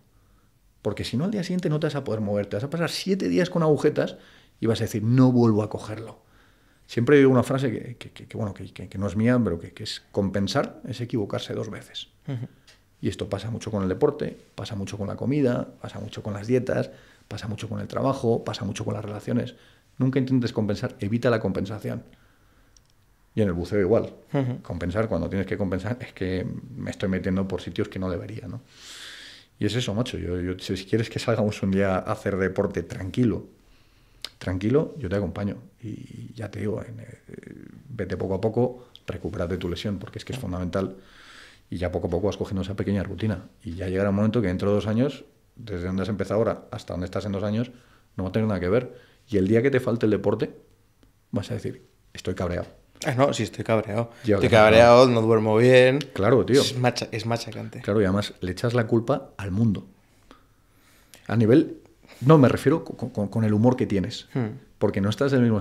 Porque si no, al día siguiente no te vas a poder moverte, vas a pasar siete días con agujetas y vas a decir, no vuelvo a cogerlo. Siempre digo una frase que, bueno, que, no es mía, pero que, es compensar es equivocarse dos veces. Y esto pasa mucho con el deporte, pasa mucho con la comida, pasa mucho con las dietas, pasa mucho con el trabajo, pasa mucho con las relaciones. Nunca intentes compensar, evita la compensación. Y en el buceo igual. Compensar cuando tienes que compensar es que me estoy metiendo por sitios que no debería, ¿no? Y es eso, macho. Yo, si quieres que salgamos un día a hacer deporte tranquilo, tranquilo, yo te acompaño. Y ya te digo, eh, vete poco a poco, recupérate tu lesión, porque es que es fundamental y ya poco a poco vas cogiendo esa pequeña rutina. Y ya llegará un momento que dentro de dos años, desde donde has empezado ahora hasta donde estás en dos años, no va a tener nada que ver. Y el día que te falte el deporte, vas a decir, estoy cabreado. Ah, no, sí, estoy cabreado. estoy cabreado, no duermo bien. Claro, tío. Es, machacante. Claro, y además le echas la culpa al mundo. A nivel. No, me refiero con, el humor que tienes. Hmm. Porque no estás en el mismo.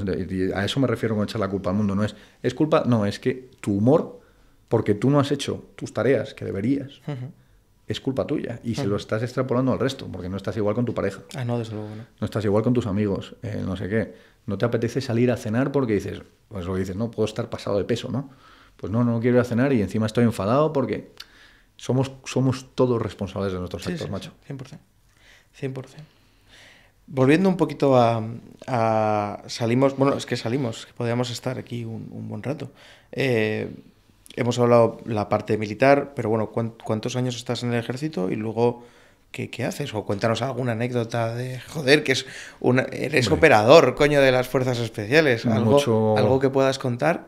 A eso me refiero con echar la culpa al mundo. No es. Es culpa. No, es que tu humor porque tú no has hecho tus tareas que deberías, es culpa tuya. Y se lo estás extrapolando al resto, porque no estás igual con tu pareja. Ah, no, desde luego. No, no estás igual con tus amigos, eh, no sé qué. No te apetece salir a cenar porque dices, pues lo dices, no, puedo estar pasado de peso, ¿no? Pues no, no quiero ir a cenar y encima estoy enfadado porque somos, somos todos responsables de nuestros actos, macho. Sí, 100%. 100%. Volviendo un poquito a, Salimos. Bueno, es que salimos, que podíamos estar aquí un, un buen rato. Eh, hemos hablado la parte militar, pero bueno, ¿cuántos años estás en el ejército y luego qué, haces? O cuéntanos alguna anécdota de, joder, que es un eres operador, coño, de las fuerzas especiales. ¿Algo, que puedas contar?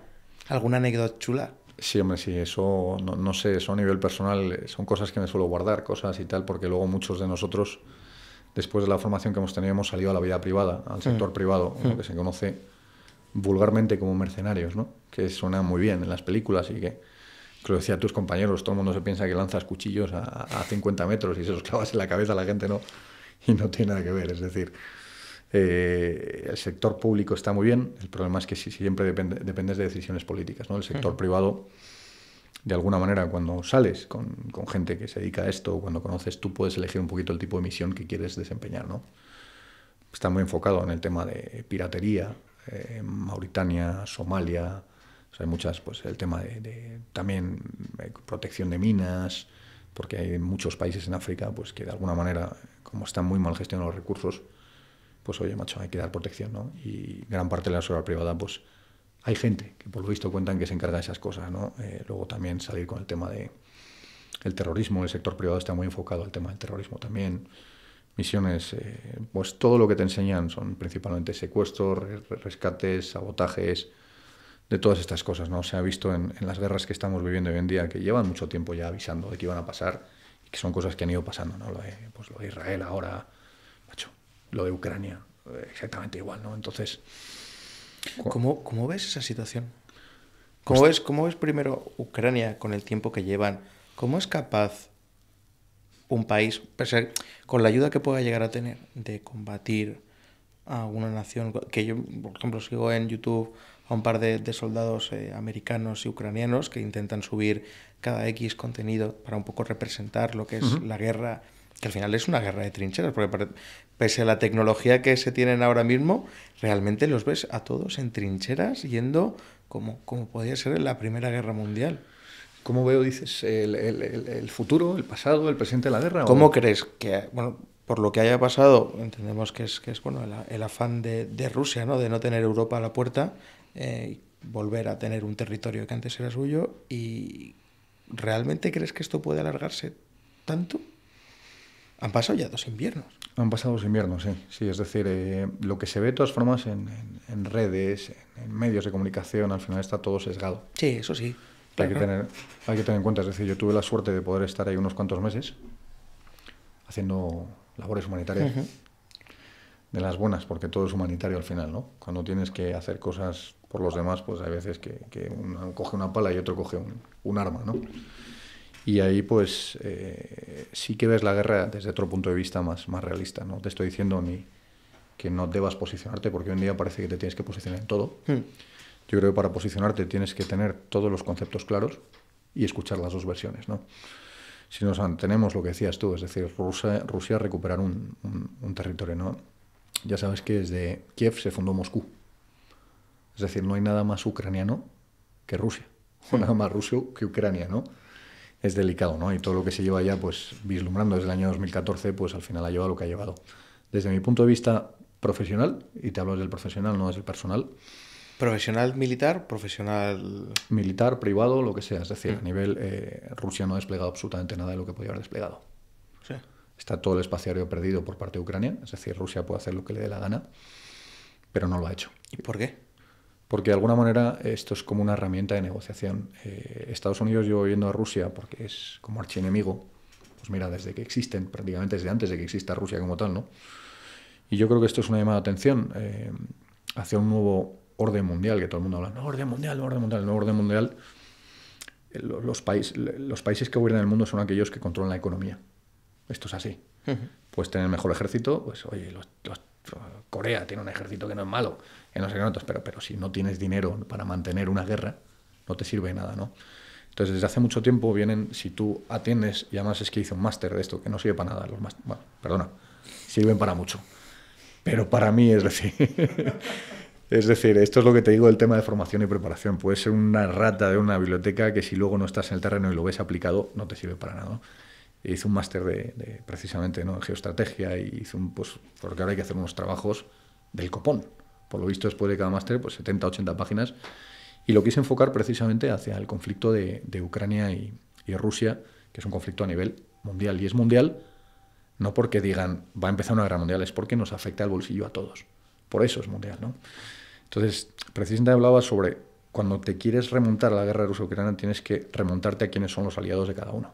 ¿Alguna anécdota chula? Sí, hombre, sí, eso no, sé, eso a nivel personal eh, son cosas que me suelo guardar, cosas y tal, porque luego muchos de nosotros, después de la formación que hemos tenido, hemos salido a la vida privada, al mm. sector privado, mm. que se conoce vulgarmente como mercenarios, ¿no? Que suena muy bien en las películas y que, que decía tus compañeros, todo el mundo se piensa que lanzas cuchillos a, 50 metros y se los clavas en la cabeza a la gente, ¿no? Y no tiene nada que ver, es decir, eh, el sector público está muy bien, el problema es que siempre dependes de decisiones políticas, ¿no? El sector privado, de alguna manera, cuando sales con, gente que se dedica a esto, cuando conoces, tú puedes elegir un poquito el tipo de misión que quieres desempeñar, ¿no? Está muy enfocado en el tema de piratería, eh, Mauritania, Somalia, hay muchas, pues el tema de, también eh, protección de minas, porque hay muchos países en África pues que de alguna manera, como están muy mal gestionados los recursos, pues oye, macho, hay que dar protección, ¿no? Y gran parte de la seguridad privada, pues hay gente que por lo visto cuentan que se encarga de esas cosas, ¿no? Eh, luego también salir con el tema de el terrorismo, el sector privado está muy enfocado al tema del terrorismo también misiones, eh, pues todo lo que te enseñan son principalmente secuestros, rescates, sabotajes, de todas estas cosas, ¿no? Se ha visto en, las guerras que estamos viviendo hoy en día que llevan mucho tiempo ya avisando de que iban a pasar y que son cosas que han ido pasando, ¿no? Lo de, pues lo de Israel ahora, macho, lo de Ucrania, eh, exactamente igual, ¿no? Entonces... ¿Cómo, ¿Cómo, ves esa situación? ¿Cómo, pues ¿Cómo ves primero Ucrania con el tiempo que llevan? ¿Cómo es capaz un país, con la ayuda que pueda llegar a tener de combatir a una nación, que yo, por ejemplo, sigo en YouTube a un par de, soldados eh, americanos y ucranianos que intentan subir cada X contenido para un poco representar lo que es la guerra, que al final es una guerra de trincheras, porque pese a la tecnología que se tienen ahora mismo, realmente los ves a todos en trincheras yendo como, como podía ser la Primera Guerra Mundial. ¿Cómo veo, dices, el, futuro, el pasado, el presente de la guerra? ¿Cómo crees que, bueno, por lo que haya pasado, entendemos que es, que es bueno, el, afán de, Rusia, ¿no? de no tener Europa a la puerta, eh, volver a tener un territorio que antes era suyo, y ¿realmente crees que esto puede alargarse tanto? Han pasado ya dos inviernos. Han pasado dos inviernos, sí. sí es decir, eh, lo que se ve de todas formas en, redes, en medios de comunicación, al final está todo sesgado. Sí, eso sí. Hay que, tener, hay que tener en cuenta, es decir, yo tuve la suerte de poder estar ahí unos cuantos meses haciendo labores humanitarias. De las buenas, porque todo es humanitario al final, ¿no? Cuando tienes que hacer cosas por los demás, pues hay veces que, que uno coge una pala y otro coge un, arma, ¿no? Y ahí, pues, eh, sí que ves la guerra desde otro punto de vista más, más realista, ¿no? Te estoy diciendo ni que no debas posicionarte, porque hoy en día parece que te tienes que posicionar en todo. Hmm. Yo creo que para posicionarte tienes que tener todos los conceptos claros y escuchar las dos versiones, ¿no? Si nos mantenemos lo que decías tú, es decir, Rusia, recuperar un, territorio, ¿no? Ya sabes que desde Kiev se fundó Moscú. Es decir, no hay nada más ucraniano que Rusia, o nada más ruso que Ucrania, ¿no? Es delicado, ¿no? Y todo lo que se lleva ya, pues vislumbrando desde el año 2014, pues al final ha llevado lo que ha llevado. Desde mi punto de vista profesional, y te hablo del profesional, no desde el personal, Profesional militar, profesional. Militar, privado, lo que sea. Es decir, a mm. nivel. Eh, Rusia no ha desplegado absolutamente nada de lo que podía haber desplegado. Está todo el espaciario perdido por parte de Ucrania. Es decir, Rusia puede hacer lo que le dé la gana, pero no lo ha hecho. ¿Y por qué? Porque de alguna manera esto es como una herramienta de negociación. Eh, Estados Unidos yo viendo a Rusia porque es como archienemigo. Pues mira, desde que existen, prácticamente desde antes de que exista Rusia como tal, ¿no? Y yo creo que esto es una llamada de atención eh, hacia un nuevo orden mundial, que todo el mundo habla, no, orden mundial, no, orden mundial, no, orden mundial. Los, países, los países que gobiernan el mundo son aquellos que controlan la economía. Esto es así. pues Puedes tener mejor ejército, pues oye, Corea tiene un ejército que no es malo, en los pero, pero si no tienes dinero para mantener una guerra, no te sirve de nada, ¿no? Entonces, desde hace mucho tiempo vienen, si tú atiendes, y además es que hice un máster de esto, que no sirve para nada, los bueno, perdona, sirven para mucho, pero para mí es decir... *laughs* Es decir, esto es lo que te digo del tema de formación y preparación. Puedes ser una rata de una biblioteca que si luego no estás en el terreno y lo ves aplicado, no te sirve para nada. Hice un máster de, precisamente en geoestrategia y hice un, pues, porque ahora hay que hacer unos trabajos del copón. Por lo visto, después de cada máster, pues 70, 80 páginas. Y lo quise enfocar precisamente hacia el conflicto de, Ucrania y, Rusia, que es un conflicto a nivel mundial. Y es mundial no porque digan va a empezar una guerra mundial, es porque nos afecta el bolsillo a todos. Por eso es mundial, ¿no? Entonces, precisamente hablaba sobre cuando te quieres remontar a la guerra ruso-ucraniana tienes que remontarte a quiénes son los aliados de cada uno.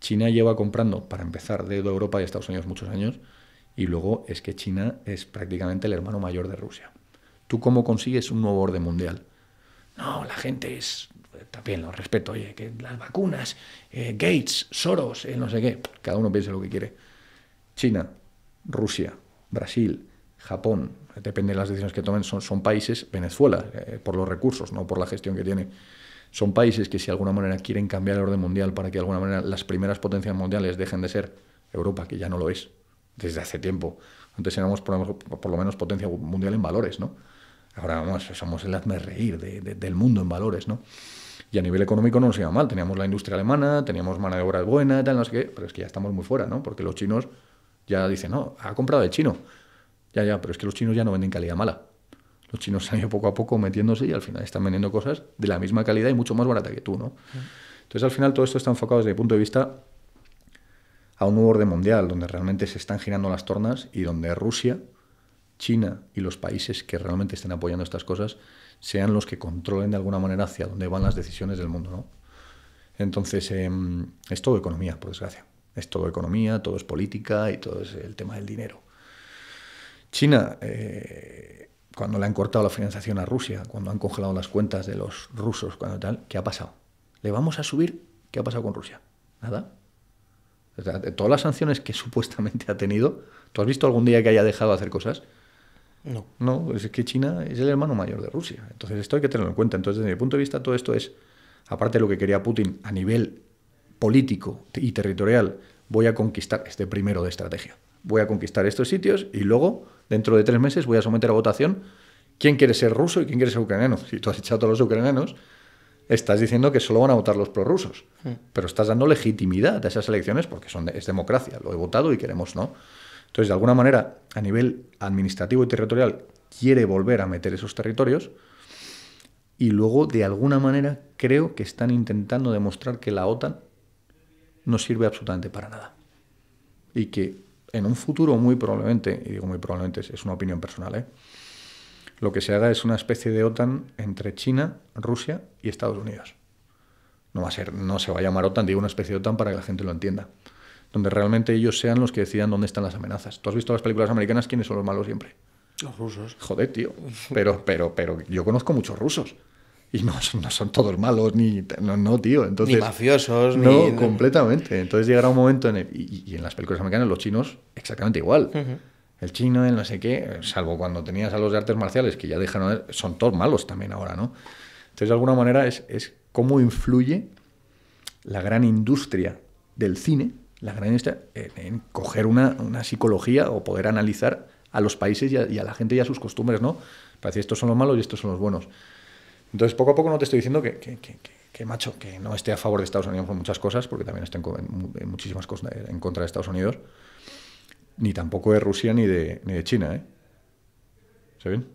China lleva comprando, para empezar, de Europa y Estados Unidos muchos años, y luego es que China es prácticamente el hermano mayor de Rusia. ¿Tú cómo consigues un nuevo orden mundial? No, la gente es, también lo respeto, oye, que las vacunas, eh, Gates, Soros, eh, no sé qué, cada uno piensa lo que quiere. China, Rusia, Brasil, Japón, depende de las decisiones que tomen, son, son países, Venezuela, eh, por los recursos, no por la gestión que tiene. Son países que si de alguna manera quieren cambiar el orden mundial para que de alguna manera las primeras potencias mundiales dejen de ser Europa, que ya no lo es, desde hace tiempo. Antes éramos por, lo menos potencia mundial en valores, ¿no? Ahora vamos, somos el hazme reír del mundo en valores, ¿no? Y a nivel económico no nos iba mal. Teníamos la industria alemana, teníamos mano de obra buena, tal, pero es que ya estamos muy fuera, ¿no? Porque los chinos ya dicen, no, ha comprado el chino. Ya, ya, pero es que los chinos ya no venden calidad mala. Los chinos han ido poco a poco metiéndose y al final están vendiendo cosas de la misma calidad y mucho más barata que tú, ¿no? Entonces, al final todo esto está enfocado desde el punto de vista a un nuevo orden mundial, donde realmente se están girando las tornas y donde Rusia, China y los países que realmente estén apoyando estas cosas sean los que controlen de alguna manera hacia dónde van las decisiones del mundo, ¿no? Entonces, em, es todo economía, por desgracia. Es todo economía, todo es política y todo es el tema del dinero. China, eh, cuando le han cortado la financiación a Rusia, cuando han congelado las cuentas de los rusos, cuando tal, ¿qué ha pasado? ¿Le vamos a subir? ¿Qué ha pasado con Rusia? Nada. de todas las sanciones que *laughs* supuestamente ha tenido, ¿tú has visto algún día que haya dejado de hacer cosas? No. No, es que China es el hermano mayor de Rusia. Entonces esto hay que tenerlo en cuenta. Entonces, desde mi punto de vista, todo esto es, aparte de lo que quería Putin a nivel político y territorial, voy a conquistar este primero de estrategia voy a conquistar estos sitios y luego, dentro de tres meses, voy a someter a votación quién quiere ser ruso y quién quiere ser ucraniano. Si tú has echado a todos los ucranianos, estás diciendo que solo van a votar los prorrusos. rusos Pero estás dando legitimidad a esas elecciones porque son es democracia. Lo he votado y queremos no. Entonces, de alguna manera, a nivel administrativo y territorial, quiere volver a meter esos territorios. Y luego, de alguna manera, creo que están intentando demostrar que la OTAN no sirve absolutamente para nada. Y que en un futuro muy probablemente, y digo muy probablemente, es una opinión personal, ¿eh? lo que se haga es una especie de OTAN entre China, Rusia y Estados Unidos. No va a ser, no se va a llamar OTAN, digo una especie de OTAN para que la gente lo entienda. Donde realmente ellos sean los que decidan dónde están las amenazas. ¿Tú has visto las películas americanas? ¿Quiénes son los malos siempre? Los rusos. Joder, tío. Pero, pero, pero yo conozco muchos rusos y *laughs* no, son todos malos, ni. No, tío. Entonces, ni mafiosos, no, ni. No, completamente. Entonces llegará un momento en y, y, en las películas americanas, los chinos, exactamente igual. El chino, el no sé qué, salvo cuando tenías a los de artes marciales, que ya dejaron. Son todos malos también ahora, ¿no? Entonces, de alguna manera, es, es cómo influye la gran industria del cine, la gran industria, en, coger una, una, psicología o poder analizar a los países y a, la gente y a sus costumbres, ¿no? decir estos son los malos y estos son los buenos. Entonces, poco a poco no te estoy diciendo que, macho, que no esté a favor de Estados Unidos por muchas cosas, porque también estén en, muchísimas cosas eh, en contra de Estados Unidos, ni tampoco de Rusia ni de, China, ¿eh? ¿Se bien?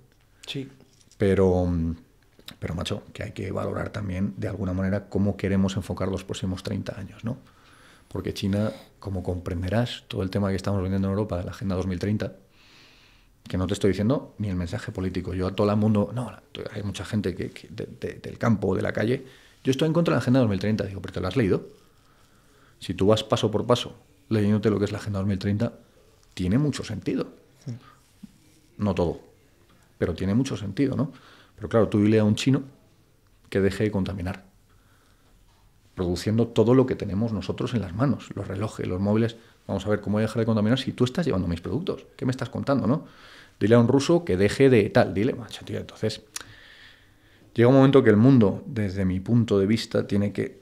Sí. Pero, pero, macho, que hay que valorar también de alguna manera cómo queremos enfocar los próximos 30 años, ¿no? Porque China, como comprenderás, todo el tema que estamos viendo en Europa, la Agenda 2030, que no te estoy diciendo ni el mensaje político. Yo a todo el mundo, no, hay mucha gente que, del campo o de la calle. Yo estoy en contra de la Agenda 2030. Digo, pero te lo has leído. Si tú vas paso por paso leyéndote lo que es la Agenda 2030, tiene mucho sentido. No todo, pero tiene mucho sentido, ¿no? Pero claro, tú dile a un chino que deje de contaminar, produciendo todo lo que tenemos nosotros en las manos, los relojes, los móviles. Vamos a ver cómo voy a dejar de contaminar si tú estás llevando mis productos. ¿Qué me estás contando, no? Dile a un ruso que deje de tal. Dile, macho, Entonces, llega un momento que el mundo, desde mi punto de vista, tiene que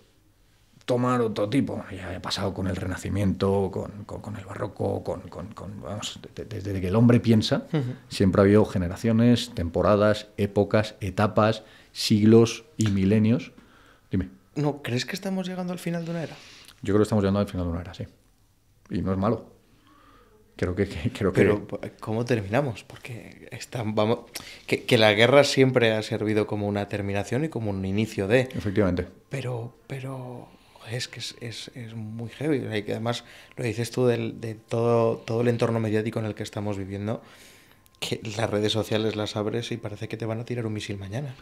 tomar otro tipo. Ya ha pasado con el Renacimiento, con, el Barroco, con, desde que el hombre piensa, siempre ha habido generaciones, temporadas, épocas, etapas, siglos y milenios. Dime. No, ¿crees que estamos llegando al final de una era? Yo creo que estamos llegando al final de una era, sí y no es malo. Creo que, *laughs* creo Pero, que... ¿cómo terminamos? Porque están, vamos, que, que, la guerra siempre ha servido como una terminación y como un inicio de... Efectivamente. Pero, pero es que es, es, es muy heavy. además, lo dices tú del, de todo, todo el entorno mediático en el que estamos viviendo, que las redes sociales las abres y parece que te van a tirar un misil mañana.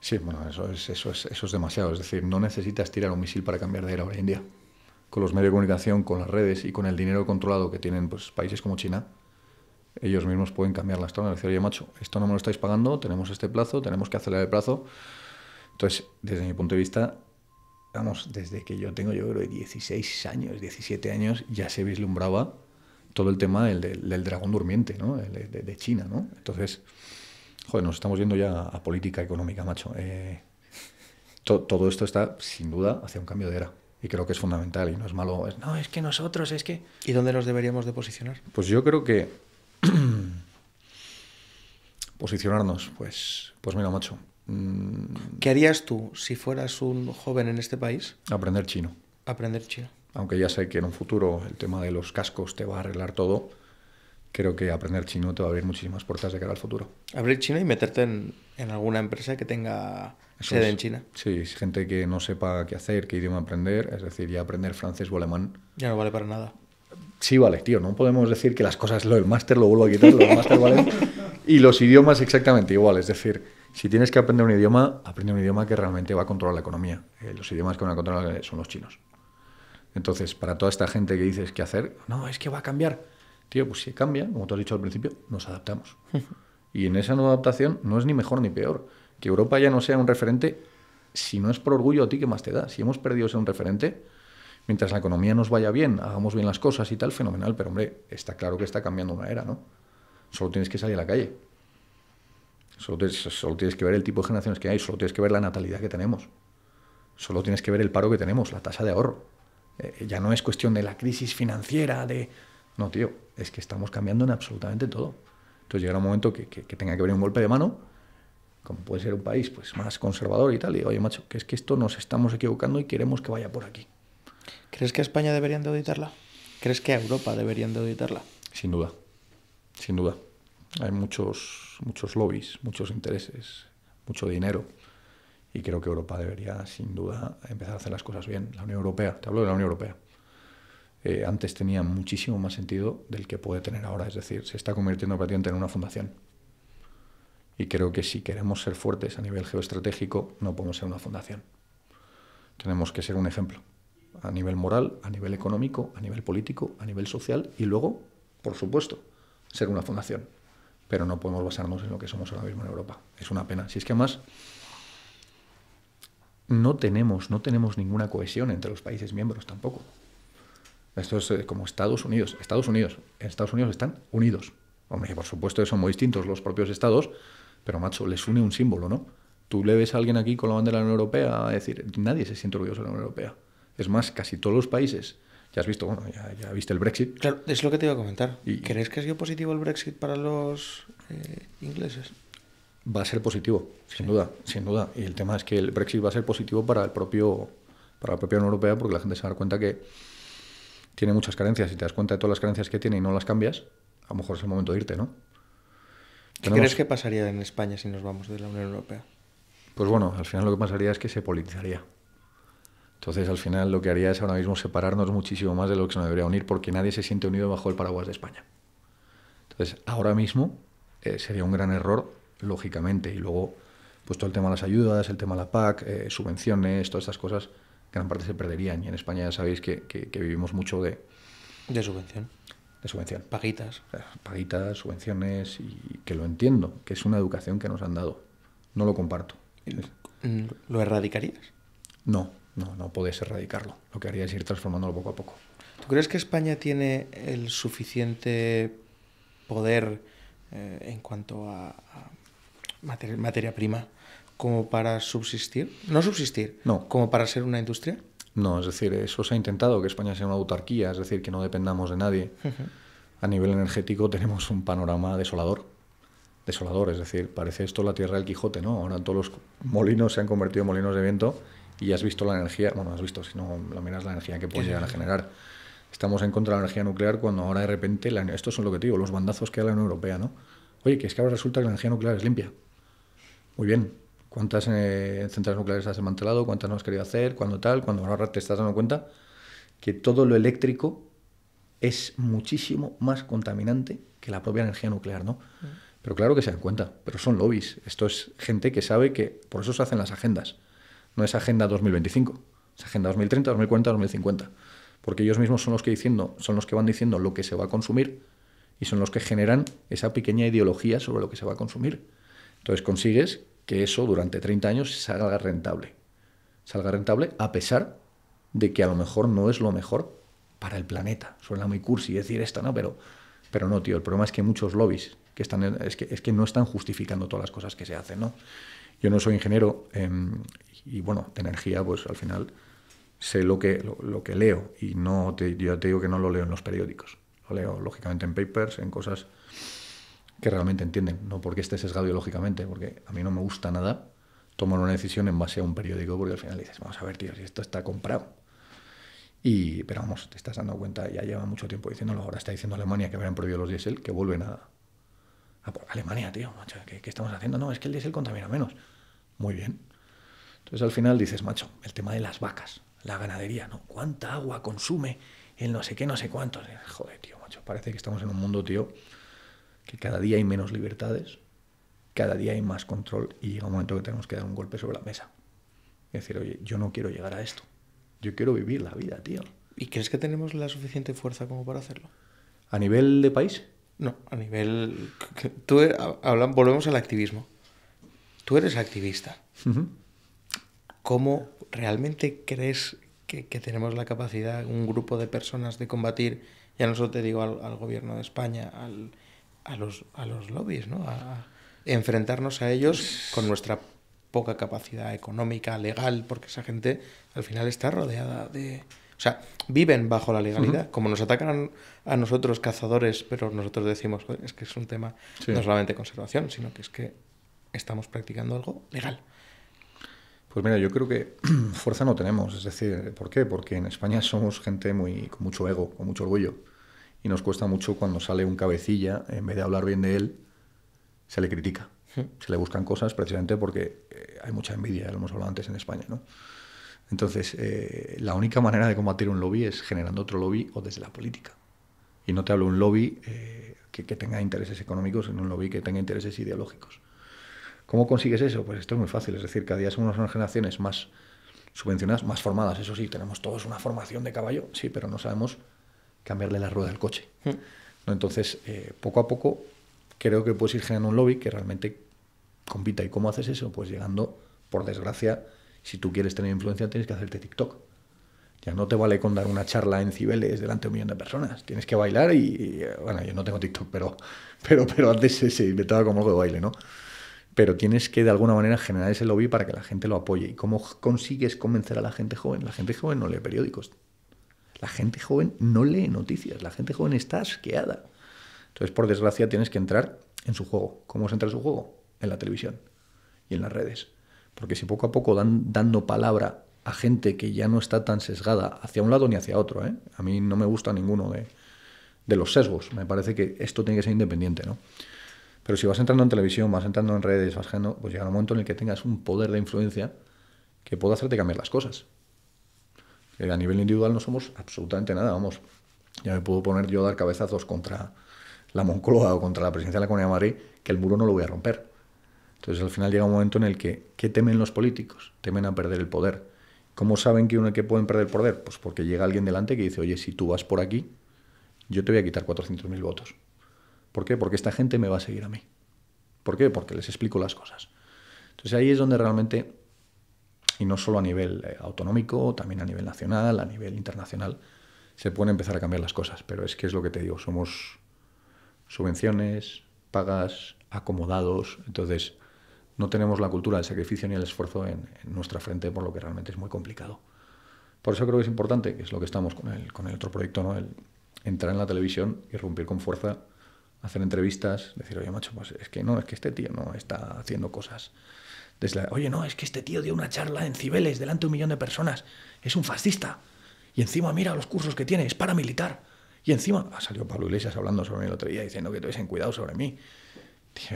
Sí, bueno, eso es, eso es, eso es demasiado. Es decir, no necesitas tirar un misil para cambiar de era hoy en día con los medios de comunicación, con las redes y con el dinero controlado que tienen pues, países como China, ellos mismos pueden cambiar las y Decir, oye, macho, esto no me lo estáis pagando, tenemos este plazo, tenemos que acelerar el plazo. Entonces, desde mi punto de vista, vamos, desde que yo tengo, yo creo, 16 años, 17 años, ya se vislumbraba todo el tema del, del, dragón durmiente, ¿no? de, China, ¿no? Entonces, joder, nos estamos yendo ya a política económica, macho. Eh, todo esto está, sin duda, hacia un cambio de era y creo que es fundamental y no es malo, no, es que nosotros, es que... ¿Y dónde nos deberíamos de posicionar? Pues yo creo que *clears throat* posicionarnos, pues, pues mira, macho. Mm. ¿Qué harías tú si fueras un joven en este país? Aprender chino. Aprender chino. Aunque ya sé que en un futuro el tema de los cascos te va a arreglar todo, creo que aprender chino te va a abrir muchísimas puertas de cara al futuro. Abrir chino y meterte en, en alguna empresa que tenga sede en China. Sí, gente que no sepa qué hacer, qué idioma aprender, es decir, ya aprender francés o alemán. Ya no vale para nada. Sí, vale, tío, no podemos decir que las cosas, lo del máster lo vuelvo a quitar, lo del máster vale. *laughs* Y los idiomas exactamente igual, es decir, si tienes que aprender un idioma, aprende un idioma que realmente va a controlar la economía. Eh, los idiomas que van a controlar son los chinos. Entonces, para toda esta gente que dices qué hacer, no, es que va a cambiar. Tío, pues si cambia, como tú has dicho al principio, nos adaptamos. y en esa nueva adaptación no es ni mejor ni peor. Que Europa ya no sea un referente, si no es por orgullo a ti, ¿qué más te da? Si hemos perdido ser un referente, mientras la economía nos vaya bien, hagamos bien las cosas y tal, fenomenal. Pero hombre, está claro que está cambiando una era, ¿no? Solo tienes que salir a la calle. Solo tienes, que ver el tipo de generaciones que hay, solo tienes que ver la natalidad que tenemos. Solo tienes que ver el paro que tenemos, la tasa de ahorro. Eh, ya no es cuestión de la crisis financiera, de no, tío, es que estamos cambiando en absolutamente todo. Entonces llegará un momento que, tenga que venir un golpe de mano, como puede ser un país pues más conservador y tal, y digo, oye, macho, que es que esto nos estamos equivocando y queremos que vaya por aquí. ¿Crees que a España deberían de auditarla? ¿Crees que a Europa deberían de auditarla? Sin duda, sin duda. Hay muchos, muchos lobbies, muchos intereses, mucho dinero. Y creo que Europa debería, sin duda, empezar a hacer las cosas bien. La Unión Europea, te hablo de la Unión Europea. Eh, antes tenía muchísimo más sentido del que puede tener ahora. Es decir, se está convirtiendo prácticamente en una fundación. Y creo que si queremos ser fuertes a nivel geoestratégico, no podemos ser una fundación. Tenemos que ser un ejemplo a nivel moral, a nivel económico, a nivel político, a nivel social y luego, por supuesto, ser una fundación. Pero no podemos basarnos en lo que somos ahora mismo en Europa. Es una pena. Si es que además no tenemos, no tenemos ninguna cohesión entre los países miembros tampoco. Esto es eh, como Estados Unidos. Estados Unidos. En Estados Unidos están unidos. Hombre, por supuesto son muy distintos los propios estados, pero macho, les une un símbolo, ¿no? Tú le ves a alguien aquí con la bandera de la Unión Europea a decir, nadie se siente orgulloso de la Unión Europea. Es más, casi todos los países. Ya has visto, bueno, ya, ya viste el Brexit. Claro, es lo que te iba a comentar. ¿Crees que ha sido positivo el Brexit para los eh, ingleses? Va a ser positivo, sin duda, sin duda. Y el tema es que el Brexit va a ser positivo para el propio, para la propia Unión Europea, porque la gente se va a dar cuenta que tiene muchas carencias. y te das cuenta de todas las carencias que tiene y no las cambias, a lo mejor es el momento de irte, ¿no? ¿Qué crees que pasaría en España si nos vamos de la Unión Europea? Pues bueno, al final lo que pasaría es que se politizaría. Entonces, al final lo que haría es ahora mismo separarnos muchísimo más de lo que se nos debería unir porque nadie se siente unido bajo el paraguas de España. Entonces, ahora mismo eh, sería un gran error, lógicamente. Y luego, pues todo el tema de las ayudas, el tema de la PAC, eh, subvenciones, todas estas cosas, gran parte se perderían. Y en España ya sabéis que, vivimos mucho de... De subvención. De subvención. Paguitas. Paguitas, subvenciones, y que lo entiendo, que es una educación que nos han dado. No lo comparto. ¿Lo erradicarías? No, no, no podés erradicarlo. Lo que haría es ir transformándolo poco a poco. ¿Tú crees que España tiene el suficiente poder eh, en cuanto a, materia, prima como para subsistir? No subsistir, no. como para ser una industria. No, es decir, eso se ha intentado, que España sea una autarquía, es decir, que no dependamos de nadie. A nivel energético tenemos un panorama desolador. Desolador, es decir, parece esto la tierra del Quijote, ¿no? Ahora todos los molinos se han convertido en molinos de viento y has visto la energía, bueno, has visto, sino no lo miras, la energía que puede llegar a generar. Estamos en contra de la energía nuclear cuando ahora de repente, esto es lo que te digo, los bandazos que da la Unión Europea, ¿no? Oye, que es que ahora resulta que la energía nuclear es limpia. Muy bien, cuántas eh, centrales nucleares has desmantelado, cuántas no has querido hacer, cuándo tal, cuando ahora te estás dando cuenta que todo lo eléctrico es muchísimo más contaminante que la propia energía nuclear, ¿no? Mm. Pero claro que se dan cuenta, pero son lobbies. Esto es gente que sabe que por eso se hacen las agendas. No es Agenda 2025, es Agenda 2030, 2040, 2050. Porque ellos mismos son los que, diciendo, son los que van diciendo lo que se va a consumir y son los que generan esa pequeña ideología sobre lo que se va a consumir. Entonces consigues que eso durante 30 años salga rentable. Salga rentable a pesar de que a lo mejor no es lo mejor para el planeta. Suena muy cursi decir esto, ¿no? Pero, pero no, tío, el problema es que muchos lobbies que están es, que, es que no están justificando todas las cosas que se hacen, ¿no? Yo no soy ingeniero em, y, bueno, de energía, pues al final sé lo que, lo, que leo y no te, yo te digo que no lo leo en los periódicos. Lo leo, lógicamente, en papers, en cosas que realmente entienden, no porque esté sesgado ideológicamente, porque a mí no me gusta nada tomar una decisión en base a un periódico, porque al final dices, vamos a ver, tío, si esto está comprado. Y, pero vamos, te estás dando cuenta, ya lleva mucho tiempo diciéndolo, ahora está diciendo Alemania que habrán prohibido los diésel, que vuelven a, a por Alemania, tío, macho, ¿qué, ¿qué, estamos haciendo? No, es que el diésel contamina menos. Muy bien. Entonces al final dices, macho, el tema de las vacas, la ganadería, ¿no? ¿Cuánta agua consume el no sé qué, no sé cuánto? Joder, tío, macho, parece que estamos en un mundo, tío, que cada día hay menos libertades, cada día hay más control y llega un momento que tenemos que dar un golpe sobre la mesa. Y decir, oye, yo no quiero llegar a esto. Yo quiero vivir la vida, tío. ¿Y crees que tenemos la suficiente fuerza como para hacerlo? ¿A nivel de país? No, a nivel... Tú, e, hablan, volvemos al activismo. Tú eres activista. ¿Cómo realmente crees que, tenemos la capacidad, un grupo de personas, de combatir, ya no solo te digo al gobierno de España, al, a los, a los lobbies, ¿no? A ah. enfrentarnos a ellos pues con nuestra poca capacidad económica, legal, porque esa gente al final está rodeada de... O sea, viven bajo la legalidad. Como nos atacan a nosotros cazadores, pero nosotros decimos, es que es un tema no solamente de conservación, sino que es que estamos practicando algo legal. Pues mira, yo creo que *clears throat* fuerza no tenemos. Es decir, ¿por qué? Porque en España somos gente muy, con mucho ego, con mucho orgullo y nos cuesta mucho cuando sale un cabecilla, en vez de hablar bien de él, se le critica. Hmm. Se le buscan cosas precisamente porque eh, hay mucha envidia, lo hemos hablado antes en España. ¿no? Entonces, eh, la única manera de combatir un lobby es generando otro lobby o desde la política. Y no te hablo de un lobby eh, que, tenga intereses económicos, sino un lobby que tenga intereses ideológicos. ¿Cómo consigues eso? Pues esto es muy fácil. Es decir, cada día somos unas generaciones más subvencionadas, más formadas. Eso sí, tenemos todos una formación de caballo, sí, pero no sabemos cambiarle la rueda al coche. Hmm. Entonces, eh, poco a poco, creo que puedes ir generando un lobby que realmente compita. ¿Y cómo haces eso? Pues llegando, por desgracia, si tú quieres tener influencia, tienes que hacerte TikTok. Ya no te vale con dar una charla en Cibeles delante de un millón de personas. Tienes que bailar y, bueno, yo no tengo TikTok, pero, *laughs* pero, pero antes se, se inventaba como algo de baile, ¿no? Pero tienes que de alguna manera generar ese lobby para que la gente lo apoye. ¿Y cómo consigues convencer a la gente joven? La gente joven no lee periódicos. La gente joven no lee noticias, la gente joven está asqueada. Entonces, por desgracia, tienes que entrar en su juego. ¿Cómo se entra en su juego? En la televisión y en las redes. Porque si poco a poco dan dando palabra a gente que ya no está tan sesgada hacia un lado ni hacia otro, ¿eh? a mí no me gusta ninguno de, los sesgos. Me parece que esto tiene que ser independiente, ¿no? Pero si vas entrando en televisión, vas entrando en redes, vas entrando, pues llega un momento en el que tengas un poder de influencia que pueda hacerte cambiar las cosas. Eh, a nivel individual no somos absolutamente nada, vamos. Ya me puedo poner yo a dar cabezazos contra la Moncloa o contra la presidencia de la Comunidad de Madrid, que el muro no lo voy a romper. Entonces al final llega un momento en el que, ¿qué temen los políticos? Temen a perder el poder. ¿Cómo saben que, uno, que pueden perder el poder? Pues porque llega alguien delante que dice, oye, si tú vas por aquí, yo te voy a quitar 400.000 votos. ¿Por qué? Porque esta gente me va a seguir a mí. ¿Por qué? Porque les explico las cosas. Entonces ahí es donde realmente y no solo a nivel eh, autonómico, también a nivel nacional, a nivel internacional, se pueden empezar a cambiar las cosas, pero es que es lo que te digo, somos subvenciones, pagas, acomodados, entonces no tenemos la cultura del sacrificio ni el esfuerzo en, nuestra frente, por lo que realmente es muy complicado. Por eso creo que es importante, que es lo que estamos con el, con el otro proyecto, ¿no? el entrar en la televisión, y romper con fuerza, hacer entrevistas, decir, oye, macho, pues es que no, es que este tío no está haciendo cosas Oye, no, es que este tío dio una charla en Cibeles delante de un millón de personas. Es un fascista. Y encima mira los cursos que tiene, es paramilitar. Y encima, ha ah, salido Pablo Iglesias hablando sobre mí el otro día, diciendo que en cuidado sobre mí.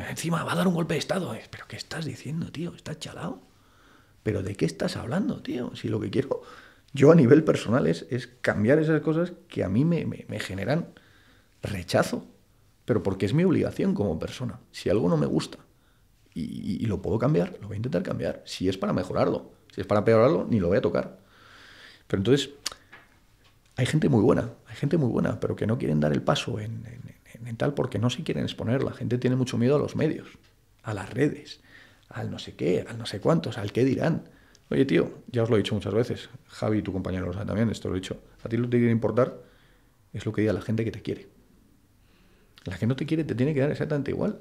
Encima va a dar un golpe de Estado. Eh, ¿Pero qué estás diciendo, tío? ¿Estás chalado? ¿Pero de qué estás hablando, tío? Si lo que quiero yo a nivel personal es, es cambiar esas cosas que a mí me, me, generan rechazo. Pero porque es mi obligación como persona. Si algo no me gusta, y, lo puedo cambiar, lo voy a intentar cambiar. Si es para mejorarlo, si es para peorarlo, ni lo voy a tocar. Pero entonces, hay gente muy buena, hay gente muy buena, pero que no quieren dar el paso en, tal porque no se quieren exponer. La gente tiene mucho miedo a los medios, a las redes, al no sé qué, al no sé cuántos, al qué dirán. Oye, tío, ya os lo he dicho muchas veces, Javi, y tu compañero lo saben también, esto lo he dicho. A ti lo que te quiere importar es lo que diga la gente que te quiere. La que no te quiere te tiene que dar exactamente igual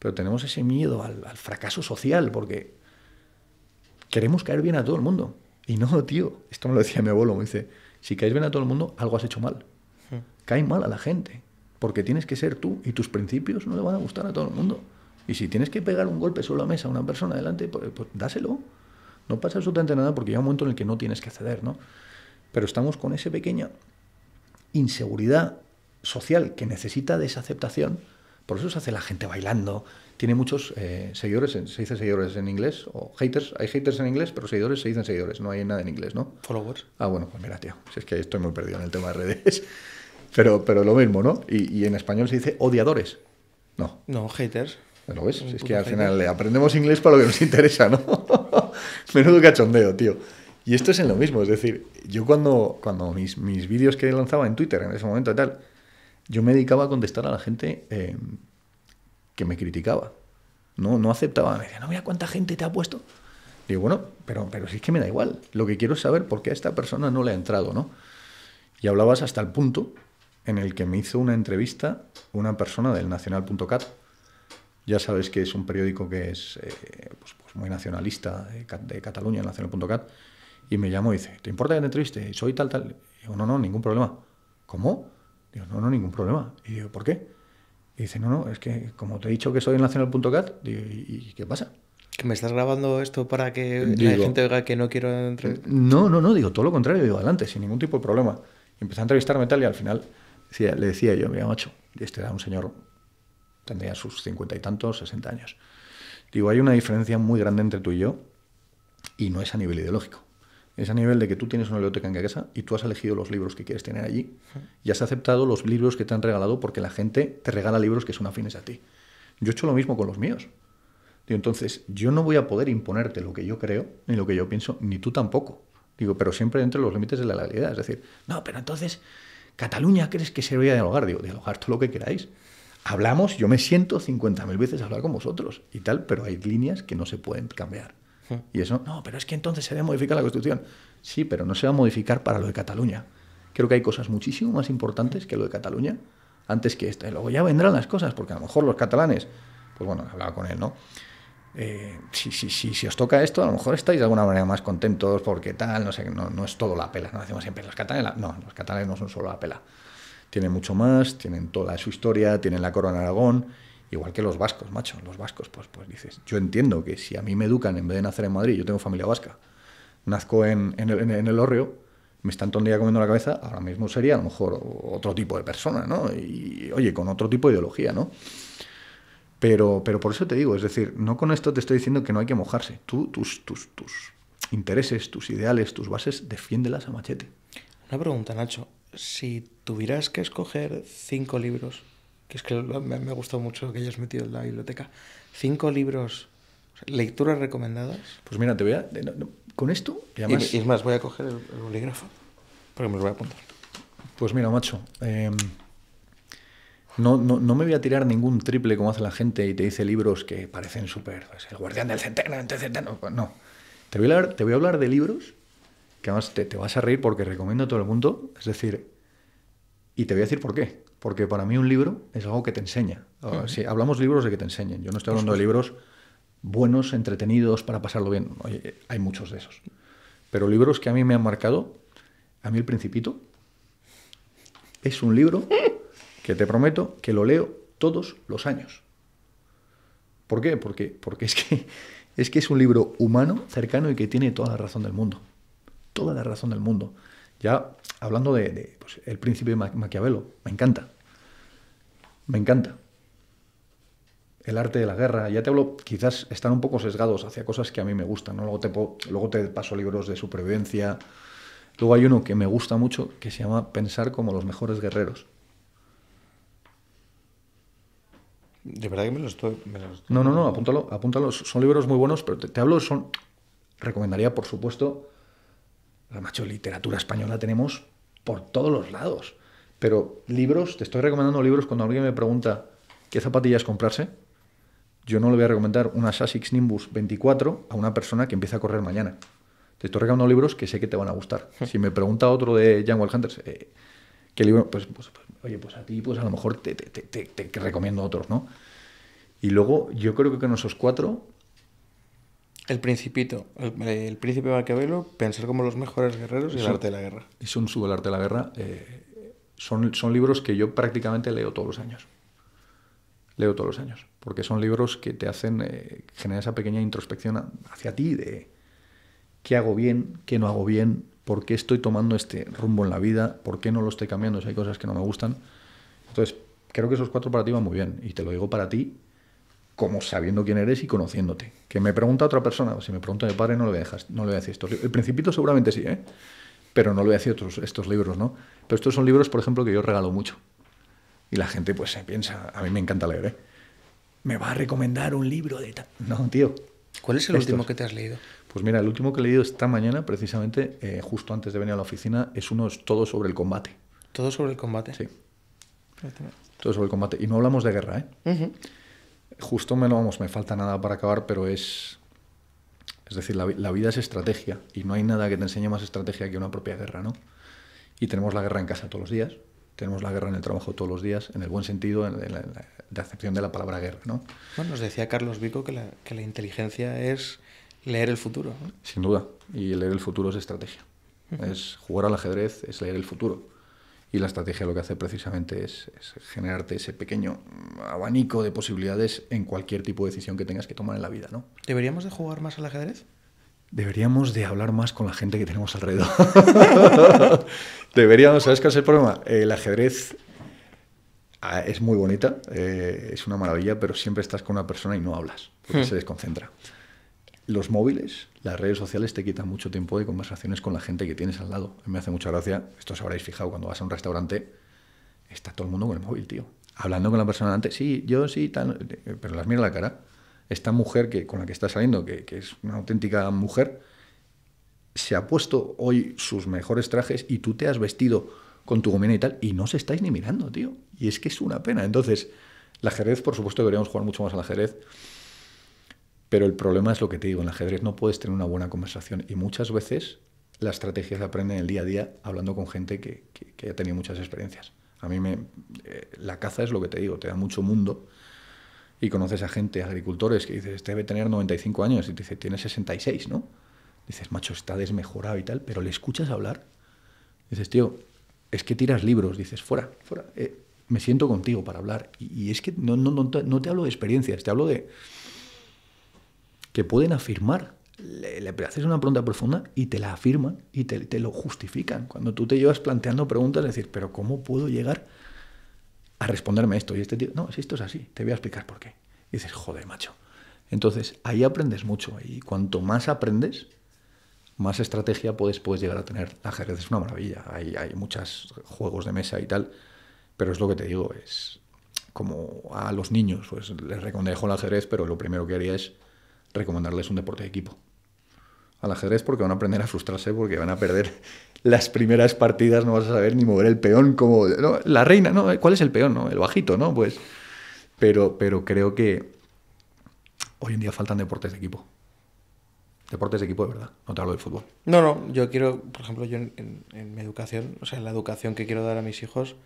pero tenemos ese miedo al, fracaso social porque queremos caer bien a todo el mundo. Y no, tío, esto me lo decía mi abuelo, me dice, si caes bien a todo el mundo, algo has hecho mal. Cae mal a la gente, porque tienes que ser tú y tus principios no le van a gustar a todo el mundo. Y si tienes que pegar un golpe sobre la mesa a una persona delante, pues, pues, dáselo. No pasa absolutamente nada porque llega un momento en el que no tienes que ceder, ¿no? Pero estamos con esa pequeña inseguridad social que necesita de esa aceptación por eso se hace la gente bailando. Tiene muchos eh, seguidores, se dice seguidores en inglés, o haters, hay haters en inglés, pero seguidores se dicen seguidores, no hay nada en inglés, ¿no? Followers. Ah, bueno, pues mira, tío, si es que estoy muy perdido en el tema de redes. *laughs* Pero, pero lo mismo, ¿no? Y, y en español se dice odiadores. No. No, haters. ¿Lo ves? es que al final le aprendemos inglés para lo que nos interesa, ¿no? *laughs* Menudo cachondeo, tío. Y esto es en lo mismo, es decir, yo cuando, cuando mis, mis vídeos que lanzaba en Twitter en ese momento y tal, yo me dedicaba a contestar a la gente eh, que me criticaba. No, no aceptaba. Me decía, no mira cuánta gente te ha puesto. Digo, bueno, pero, pero si es que me da igual. Lo que quiero es saber por qué a esta persona no le ha entrado, ¿no? Y hablabas hasta el punto en el que me hizo una entrevista una persona del nacional.cat. Ya sabes que es un periódico que es eh, pues, pues, muy nacionalista de, Cataluña Cataluña, nacional.cat. Y me llamó y dice, ¿te importa que te entreviste? Soy tal, tal. digo, no, no, ningún problema. ¿Cómo? Digo, no, no, ningún problema. Y digo, ¿por qué? Y dice, no, no, es que como te he dicho que soy en nacional.cat, digo, ¿y, qué pasa? ¿Que me estás grabando esto para que la gente vea que no quiero entrar? Eh, no, no, no, digo, todo lo contrario, digo, adelante, sin ningún tipo de problema. Y empecé a entrevistarme tal y al final le decía yo, mira, macho, este era un señor, tendría sus cincuenta y tantos, sesenta años. Digo, hay una diferencia muy grande entre tú y yo y no es a nivel ideológico. Es a nivel de que tú tienes una biblioteca en casa y tú has elegido los libros que quieres tener allí y has aceptado los libros que te han regalado porque la gente te regala libros que son afines a ti. Yo he hecho lo mismo con los míos. entonces, yo no voy a poder imponerte lo que yo creo, ni lo que yo pienso, ni tú tampoco. Digo, pero siempre dentro de los límites de la legalidad. Es decir, no, pero entonces, Cataluña, ¿crees que se a dialogar? Digo, dialogar todo lo que queráis. Hablamos, yo me siento 50.000 veces a hablar con vosotros y tal, pero hay líneas que no se pueden cambiar. Y eso, no, pero es que entonces se debe modificar la Constitución. Sí, pero no se va a modificar para lo de Cataluña. Creo que hay cosas muchísimo más importantes que lo de Cataluña antes que esto. Y luego ya vendrán las cosas, porque a lo mejor los catalanes, pues bueno, hablaba con él, ¿no? Eh, si, si, os toca esto, a lo mejor estáis de alguna manera más contentos porque tal, no sé, no, es todo la pela, no hacemos siempre los catalanes, no, los catalanes no son solo la pela, tienen mucho más, tienen toda su historia, tienen la corona de Aragón, Igual que los vascos, macho, los vascos, pues, pues dices, yo entiendo que si a mí me educan en vez de nacer en Madrid, yo tengo familia vasca, nazco en, el, en me están todo día comiendo la cabeza, ahora mismo sería a lo mejor otro tipo de persona, ¿no? Y oye, con otro tipo de ideología, ¿no? Pero, pero por eso te digo, es decir, no con esto te estoy diciendo que no hay que mojarse. Tú, tus, tus, tus intereses, tus ideales, tus bases, defiéndelas a machete. Una pregunta, Nacho. Si tuvieras que escoger cinco libros que es que me, ha gustado mucho que hayas metido en la biblioteca. Cinco libros ¿Lecturas recomendadas? Pues mira, te voy a. Eh, con esto. Y, además, más, voy a coger el, bolígrafo porque me lo voy a apuntar. Pues mira, macho. Em, no, no, me voy a tirar ningún triple como hace la gente y te dice libros que parecen súper. Pues, el guardián del centeno, centeno. Pues, no. Te voy, a hablar, te voy a hablar de libros que además te, te vas a reír porque recomiendo a todo el mundo. Es decir, y te voy a decir por qué. Porque para mí un libro es algo que te enseña. Ah, hablamos de Si hablamos libros de que te enseñen. Yo no estoy hablando de pues, pues. libros buenos, entretenidos, para pasarlo bien. hay muchos de esos. Pero libros que a mí me han marcado, a mí El Principito es un libro que te prometo que lo leo todos los años. ¿Por qué? Porque, es, que, es que es un libro humano, cercano y que tiene toda la razón del mundo. Toda la razón del mundo. Ya hablando de, pues, El príncipe Maquiavelo, me encanta. Me encanta. El arte de la guerra, ya te hablo, quizás están un poco sesgados hacia cosas que a mí me gustan. ¿no? Luego, te luego te paso libros de supervivencia. Luego hay uno que me gusta mucho que se llama Pensar como los mejores guerreros. De verdad que me lo estoy. No, no, no, apúntalo, apúntalo. Son libros muy buenos, pero te, te hablo, son. Recomendaría, por supuesto. La macho literatura española tenemos por todos los lados. Pero libros, te estoy recomendando libros cuando alguien me pregunta qué zapatillas comprarse. Yo no le voy a recomendar una Asics Nimbus 24 a una persona que empieza a correr mañana. Te estoy recomendando libros que sé que te van a gustar. Si me pregunta otro de Young Wild Hunters, eh, ¿qué libro? Pues, pues, pues, oye, pues a ti pues a lo mejor te recomiendo otros, ¿no? Y luego yo creo que con esos cuatro el Principito, el, Príncipe Príncipe Maquiavelo, Pensar como los mejores guerreros y el arte de la guerra. Y un subo el arte de la guerra, eh, son, son libros que yo prácticamente leo todos los años. Leo todos los años, porque son libros que te hacen eh, generar esa pequeña introspección hacia ti de qué hago bien, qué no hago bien, por qué estoy tomando este rumbo en la vida, por qué no lo estoy cambiando, si hay cosas que no me gustan. Entonces, creo que esos cuatro para ti van muy bien, y te lo digo para ti como sabiendo quién eres y conociéndote. Que me pregunta otra persona, o si me pregunta mi padre, no le voy no le voy a decir El Principito seguramente sí, ¿eh? pero no le voy a decir estos libros, ¿no? Pero estos son libros, por ejemplo, que yo regalo mucho. Y la gente, pues, se piensa, a mí me encanta leer, ¿eh? Me va a recomendar un libro de tal. No, tío. ¿Cuál es el último que te has leído? Pues mira, el último que he leído esta mañana, precisamente, eh, justo antes de venir a la oficina, es uno, es todo sobre el combate. ¿Todo sobre el combate? Sí. Todo sobre el combate. Y no hablamos de guerra, ¿eh? Justo me vamos, me falta nada para acabar, pero es. Es decir, la, vida es estrategia y no hay nada que te enseñe más estrategia que una propia guerra, ¿no? Y tenemos la guerra en casa todos los días, tenemos la guerra en el trabajo todos los días, en el buen sentido, en, la, acepción de la palabra guerra, ¿no? Bueno, nos decía Carlos Vico que la, inteligencia es leer el futuro. Sin duda, y leer el futuro es estrategia. Es jugar al ajedrez, es leer el futuro. Y la estrategia lo que hace precisamente es, generarte ese pequeño mm, abanico de posibilidades en cualquier tipo de decisión que tengas que tomar en la vida, ¿no? ¿Deberíamos de jugar más al ajedrez? Deberíamos de hablar más con la gente que tenemos alrededor. *laughs* Deberíamos, ¿sabes qué es el problema? El ajedrez ah, es muy bonita, eh, es una maravilla, pero siempre estás con una persona y no hablas, porque hmm. se desconcentra los móviles, las redes sociales te quitan mucho tiempo de conversaciones con la gente que tienes al lado. Me hace mucha gracia, esto os habréis fijado cuando vas a un restaurante, está todo el mundo con el móvil, tío. Hablando con la persona antes. sí, yo sí, tal, eh, pero las mira la cara. Esta mujer que, con la que está saliendo, que, que es una auténtica mujer, se ha puesto hoy sus mejores trajes y tú te has vestido con tu gomina y tal, y no se estáis ni mirando, tío. Y es que es una pena. Entonces, la ajedrez, por supuesto, deberíamos jugar mucho más al ajedrez. Pero el problema es lo que te digo, en el ajedrez no puedes tener una buena conversación y muchas veces las estrategias se aprende el día a día hablando con gente que, que, ha tenido muchas experiencias. A mí me, eh, la caza es lo que te digo, te da mucho mundo y conoces a gente, agricultores, que dices, este debe tener 95 años y te dice, tiene 66, ¿no? Dices, macho, está desmejorado y tal, pero le escuchas hablar. Dices, tío, es que tiras libros, dices, fuera, fuera, eh, me siento contigo para hablar. Y, es que no te hablo de experiencias, te hablo de que pueden afirmar. Le, haces una pregunta profunda y te la afirman y te, lo justifican. Cuando tú te llevas planteando preguntas, es decir, pero ¿cómo puedo llegar a responderme esto? Y este tío, no, si esto es así, te voy a explicar por qué. Y dices, joder, macho. Entonces, ahí aprendes mucho. Y cuanto más aprendes, más estrategia puedes, puedes llegar a tener. La ajedrez es una maravilla. Hay, hay muchos juegos de mesa y tal. Pero es lo que te digo, es como a los niños, pues les reconejo el ajedrez, pero lo primero que haría es recomendarles un deporte de equipo. Al ajedrez porque van a aprender a frustrarse, porque van a perder las primeras partidas, no vas a saber ni mover el peón como... la reina, ¿no? ¿Cuál es el peón? No? El bajito, ¿no? Pues... Pero, pero creo que hoy en día faltan deportes de equipo. Deportes de equipo de verdad, no te hablo del fútbol. No, no, yo quiero, por ejemplo, yo en, mi educación, o sea, en la educación que quiero dar a mis hijos,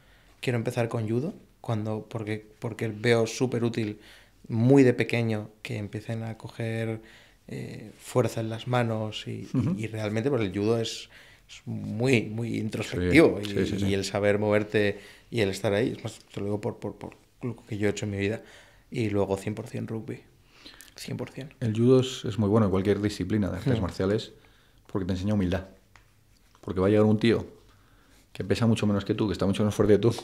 quiero empezar con judo, cuando, porque, porque veo súper útil muy de pequeño que empiecen a coger eh, fuerza en las manos y, realmente porque el judo es, muy, muy introspectivo y, el saber moverte y el estar ahí, es más, te lo digo por, por, por lo que yo he hecho en mi vida y luego 100% rugby. 100%. El judo es, muy bueno en cualquier disciplina de artes marciales porque te enseña humildad. Porque va a llegar un tío que pesa mucho menos que tú, que está mucho menos fuerte que tú,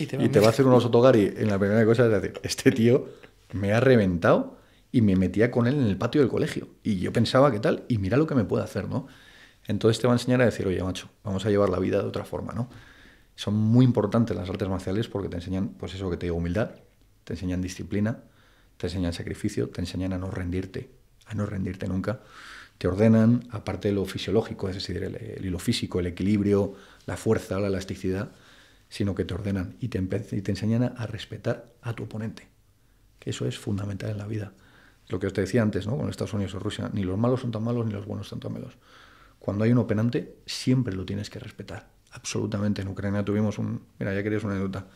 y te *laughs* va, a hacer unos otogari en la primera cosa es decir, este tío me ha reventado y me metía con él en el patio del colegio. Y yo pensaba ¿qué tal, y mira lo que me puede hacer, ¿no? Entonces te va a enseñar a decir, oye, macho, vamos a llevar la vida de otra forma, ¿no? Son muy importantes las artes marciales porque te enseñan, pues eso que te digo, humildad, te enseñan disciplina, te enseñan sacrificio, te enseñan a no rendirte, a no rendirte nunca. Te ordenan, aparte de lo fisiológico, es decir, el, hilo físico, el equilibrio, la fuerza, la elasticidad, sino que te ordenan y te, y te enseñan a respetar a tu oponente eso es fundamental en la vida. Lo que os decía antes, ¿no? Con Estados Unidos o Rusia, ni los malos son tan malos ni los buenos son tan malos. Cuando hay un operante, siempre lo tienes que respetar. Absolutamente. En Ucrania tuvimos un. Mira, ya una anécdota.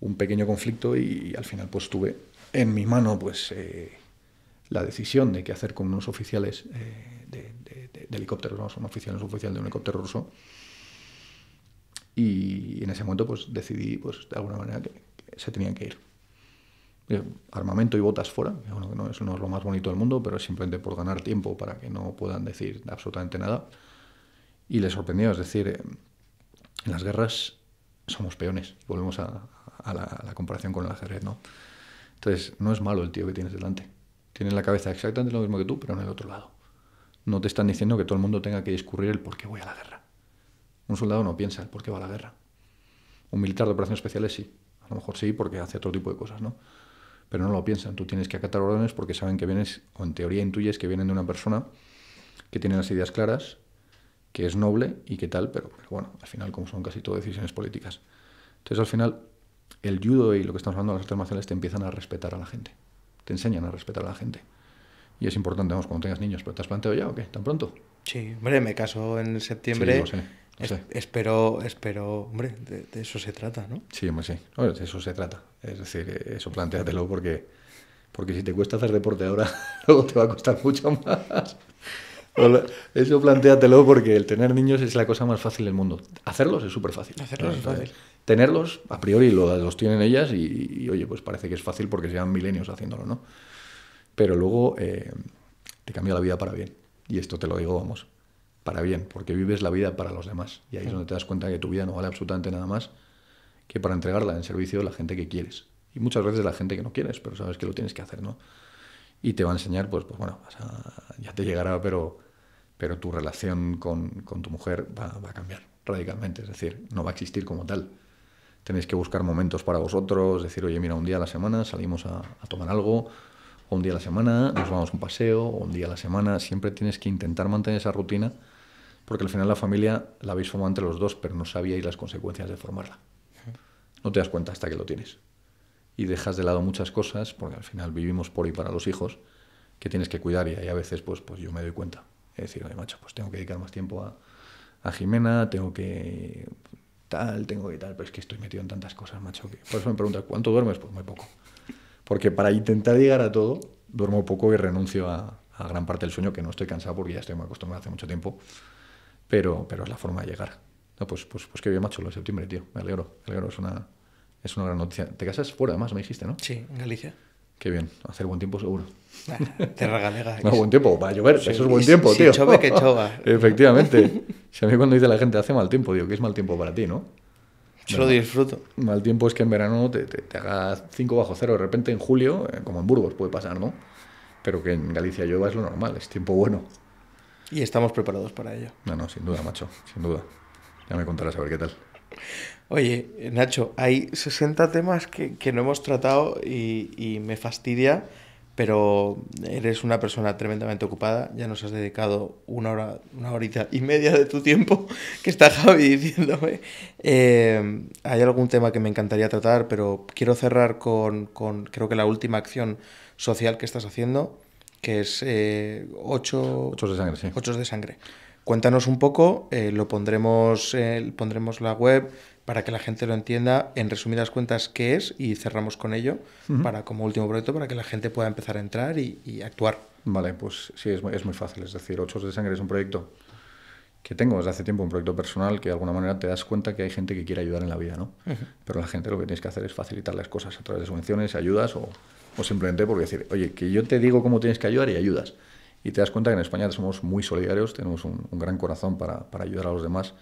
Un pequeño conflicto y, al final, pues tuve en mi mano, pues. Eh, la decisión de qué hacer con unos oficiales eh, de, de, Un oficial helicópteros, ¿no? son oficial de un helicóptero ruso. Y en ese momento pues decidí pues de alguna manera que se tenían que ir. Eh, armamento y botas fuera, bueno, no, eso no es lo más bonito del mundo, pero es simplemente por ganar tiempo para que no puedan decir absolutamente nada. Y le sorprendió, es decir, eh, en las guerras somos peones, volvemos a, la, comparación con el ajedrez, ¿no? Entonces, no es malo el tío que tienes delante. Tiene la cabeza exactamente lo mismo que tú, pero en el otro lado. No te están diciendo que todo el mundo tenga que discurrir el por qué voy a la guerra. Un soldado no piensa el por qué va a la guerra. Un militar de operaciones especiales sí. A lo mejor sí porque hace otro tipo de cosas, ¿no? pero no lo piensan. Tú tienes que acatar órdenes porque saben que vienes, o en teoría intuyes que vienen de una persona que tiene las ideas claras, que es noble y que tal, pero, bueno, al final, como son casi todo decisiones políticas. Entonces, al final, el judo y lo que estamos hablando de las artes marciales te empiezan a respetar a la gente, te enseñan a respetar a la gente. Y es importante, vamos, cuando tengas niños, pero ¿te has planteado ya o qué? ¿Tan pronto? Sí, hombre, me caso en septiembre. Sí, Espero, espero, hombre, de, eso se trata, ¿no? Sí, hombre, sí. de eso se trata. Es decir, eso plantéatelo porque, porque si te cuesta hacer deporte ahora, *laughs* luego te va a costar mucho más. Pues eso plantéatelo porque el tener niños es la cosa más fácil del mundo. Hacerlos es súper fácil. Hacerlos es Tenerlos, a priori, los tienen ellas y, oye, pues parece que es fácil porque llevan milenios haciéndolo, ¿no? Pero luego eh, te cambia la vida para bien. Y esto te lo digo, vamos, para bien, porque vives la vida para los demás. Y ahí es donde te das cuenta que tu vida no vale absolutamente nada más que para entregarla en servicio a la gente que quieres. Y muchas veces la gente que no quieres, pero sabes que lo tienes que hacer, ¿no? Y te va a enseñar, pues, pues bueno, ya te llegará, pero, pero tu relación con, tu mujer va, a cambiar radicalmente. Es decir, no va a existir como tal. Tenéis que buscar momentos para vosotros, decir, oye, mira, un día a la semana salimos a, a tomar algo, o un día a la semana nos vamos a un paseo, o un día a la semana. Siempre tienes que intentar mantener esa rutina porque al final la familia la habéis formado entre los dos, pero no sabíais las consecuencias de formarla. No te das cuenta hasta que lo tienes. Y dejas de lado muchas cosas, porque al final vivimos por y para los hijos, que tienes que cuidar y ahí a veces pues, pues yo me doy cuenta. Es decir, oye macho, pues tengo que dedicar más tiempo a, a Jimena, tengo que tal, tengo que tal, pero es que estoy metido en tantas cosas, macho, que por eso me preguntas, ¿cuánto duermes? Pues muy poco. Porque para intentar llegar a todo, duermo poco y renuncio a, a gran parte del sueño, que no estoy cansado porque ya estoy muy acostumbrado hace mucho tiempo pero, pero es la forma de llegar. No, pues, pues, pues qué bien, macho, lo de septiembre, tío. Me alegro, me alegro, es una, es una gran noticia. Te casas fuera, además, me dijiste, ¿no? Sí, en Galicia. Qué bien, hacer buen tiempo seguro. Ah, Terra *laughs* no, buen tiempo, va a llover, eso es buen tiempo, tío. Si chove que chova. *laughs* Efectivamente. Si a mí cuando dice la gente hace mal tiempo, digo, que es mal tiempo para ti, ¿no? Yo disfruto. Mal tiempo es que en verano te, te, haga 5 bajo cero de repente en julio, eh, como en Burgos puede pasar, ¿no? Pero que en Galicia llueva es lo normal, es tiempo bueno. Y estamos preparados para ello. No, no, sin duda, macho, sin duda. Ya me contarás a ver qué tal. Oye, Nacho, hay 60 temas que, que no hemos tratado y, me fastidia, pero eres una persona tremendamente ocupada. Ya nos has dedicado una hora, una horita y media de tu tiempo *laughs* que está Javi diciéndome. Eh, hay algún tema que me encantaría tratar, pero quiero cerrar con, con creo que la última acción social que estás haciendo que es eh, ocho, de sangre. de sangre. Cuéntanos un poco, eh, lo pondremos, eh, pondremos la web para que la gente lo entienda en resumidas cuentas qué es y cerramos con ello para como último proyecto para que la gente pueda empezar a entrar y, actuar. Vale, pues sí, es muy, fácil. Es decir, ocho de Sangre es un proyecto que tengo desde hace tiempo, un proyecto personal que de alguna manera te das cuenta que hay gente que quiere ayudar en la vida, ¿no? Pero la gente lo que tienes que hacer es facilitar las cosas a través de subvenciones, ayudas o o simplemente porque decir, oye, que yo te digo cómo tienes que ayudar y ayudas. Y te das cuenta que en España somos muy solidarios, tenemos un, gran corazón para, ayudar a los demás.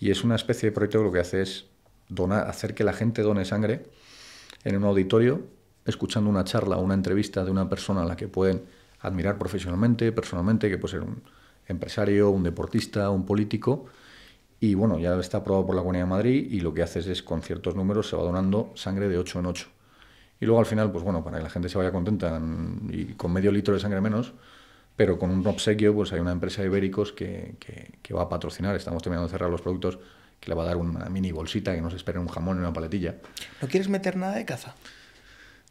Y es una especie de proyecto que lo que hace es donar, hacer que la gente done sangre en un auditorio, escuchando una charla o una entrevista de una persona a la que pueden admirar profesionalmente, personalmente, que puede ser un empresario, un deportista, un político. Y bueno, ya está aprobado por la Comunidad de Madrid y lo que haces es con ciertos números se va donando sangre de 8 en 8. Y luego al final, pues bueno, para que la gente se vaya contenta y con medio litro de sangre menos, pero con un obsequio, pues hay una empresa de ibéricos que, que, va a patrocinar, estamos terminando de cerrar los productos, que le va a dar una mini bolsita, que no se espere un jamón y una paletilla. ¿No quieres meter nada de caza?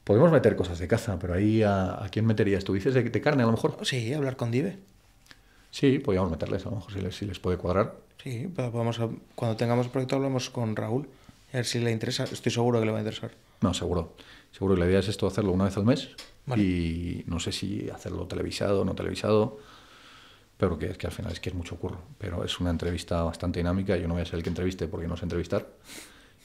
Podemos meter cosas de caza, pero ahí a, quién meterías. ¿Tú dices de, carne a lo mejor? Sí, hablar con Dive. Sí, podríamos meterles, a lo mejor si les, si les puede cuadrar. Sí, cuando tengamos el proyecto hablamos con Raúl, a ver si le interesa. Estoy seguro que le va a interesar. No, seguro. Seguro que la idea es esto hacerlo una vez al mes y no sé si hacerlo televisado o no televisado, pero que es que al final es que es mucho curro. Pero es una entrevista bastante dinámica, yo no voy a ser el que entreviste porque no sé entrevistar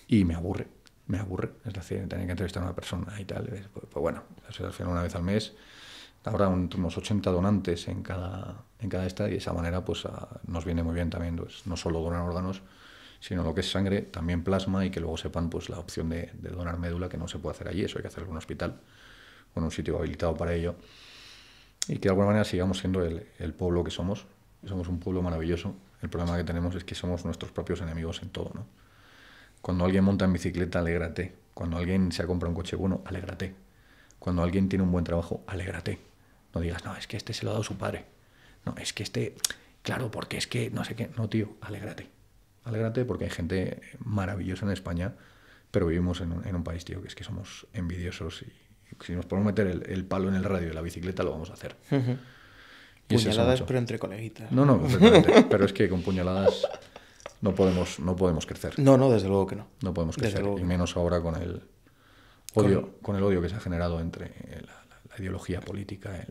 y me aburre, me aburre. Es decir, tener que entrevistar a una persona y tal. Pues, pues, bueno, al final una vez al mes habrá unos 80 donantes en cada, en cada esta y de esa manera pues ah, nos viene muy bien también, pues, no solo donar órganos, sino lo que es sangre, también plasma y que luego sepan pues la opción de, donar médula que no se puede hacer allí, eso hay que hacerlo en un hospital o en un sitio habilitado para ello. Y que de alguna manera sigamos siendo el, pueblo que somos, somos un pueblo maravilloso, el problema que tenemos es que somos nuestros propios enemigos en todo, ¿no? Cuando alguien monta en bicicleta, alégrate. Cuando alguien se ha comprado un coche bueno, alégrate. Cuando alguien tiene un buen trabajo, alégrate. No digas, no, es que este se lo ha dado su padre. No, es que este, claro, porque es que no sé qué. No, tío, alégrate alégrate porque hay gente maravillosa en España, pero vivimos en un, país, tío, que es que somos envidiosos y si nos podemos meter el, palo en el radio de la bicicleta, lo vamos a hacer. Puñaladas, pero entre coleguitas. No, no, *laughs* pero es que con puñaladas no podemos, no podemos crecer. No, no, desde luego que no. No podemos crecer, y menos ahora con el odio, con... el odio que se ha generado entre la, ideología política.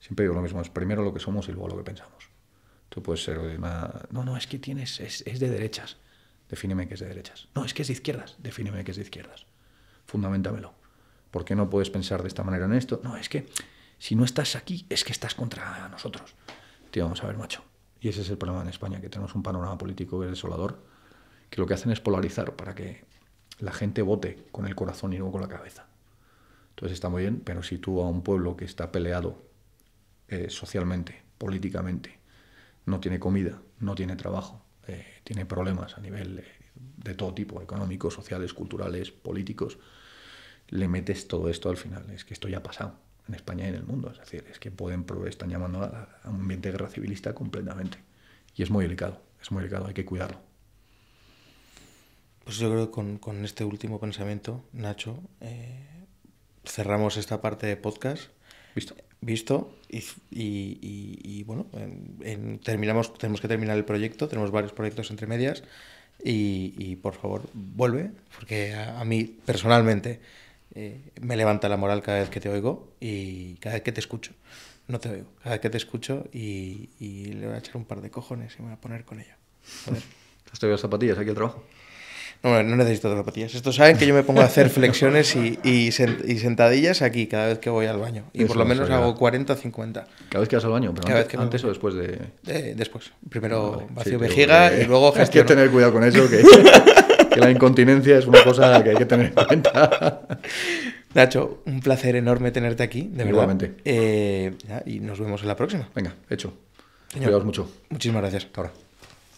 Siempre digo lo mismo, es primero lo que somos y luego lo que pensamos. Tú puedes ser No, no, es que tienes... Es, de derechas. Defíneme que es de derechas. No, es que es de izquierdas. Defíneme que es de izquierdas. Fundamentamelo. ¿Por qué no puedes pensar de esta manera en esto? No, es que si no estás aquí, es que estás contra nosotros. Tío, vamos a ver, macho. Y ese es el problema en España, que tenemos un panorama político desolador, que lo que hacen es polarizar para que la gente vote con el corazón y no con la cabeza. Entonces está muy bien, pero si tú a un pueblo que está peleado eh, socialmente, políticamente, no tiene comida, no tiene trabajo, eh, tiene problemas a nivel eh, de todo tipo, económicos, sociales, culturales, políticos, le metes todo esto al final. Es que esto ya ha pasado en España y en el mundo. Es decir, es que pueden están llamando a, un ambiente de guerra civilista completamente. Y es muy delicado, es muy delicado, hay que cuidarlo. Pues yo creo que con, este último pensamiento, Nacho, eh, cerramos esta parte de podcast. Visto visto y, y, bueno, terminamos, tenemos que terminar el proyecto, tenemos varios proyectos entre medias y, por favor vuelve, porque a, mí personalmente eh, me levanta la moral cada vez que te oigo y cada vez que te escucho. No te oigo, cada vez que te escucho y, le voy a echar un par de cojones y me voy a poner con ella. Joder. ¿Te *laughs* has zapatillas aquí al trabajo? No, no necesito telepatías. Estos saben que yo me pongo a hacer *laughs* flexiones y, sentadillas aquí cada vez que voy al baño. Y por lo menos hago 40 o 50. ¿Cada vez que vas al baño? antes, o después de...? después. Primero vacío vejiga eh, y luego gestiono. *laughs* Hay que tener cuidado con eso, *laughs* que, la incontinencia es una cosa que hay que tener en cuenta. Nacho, un placer enorme tenerte aquí, de verdad. Eh, y nos vemos en la próxima. Venga, hecho. Señor, Cuidaos mucho. Muchísimas gracias. Ahora.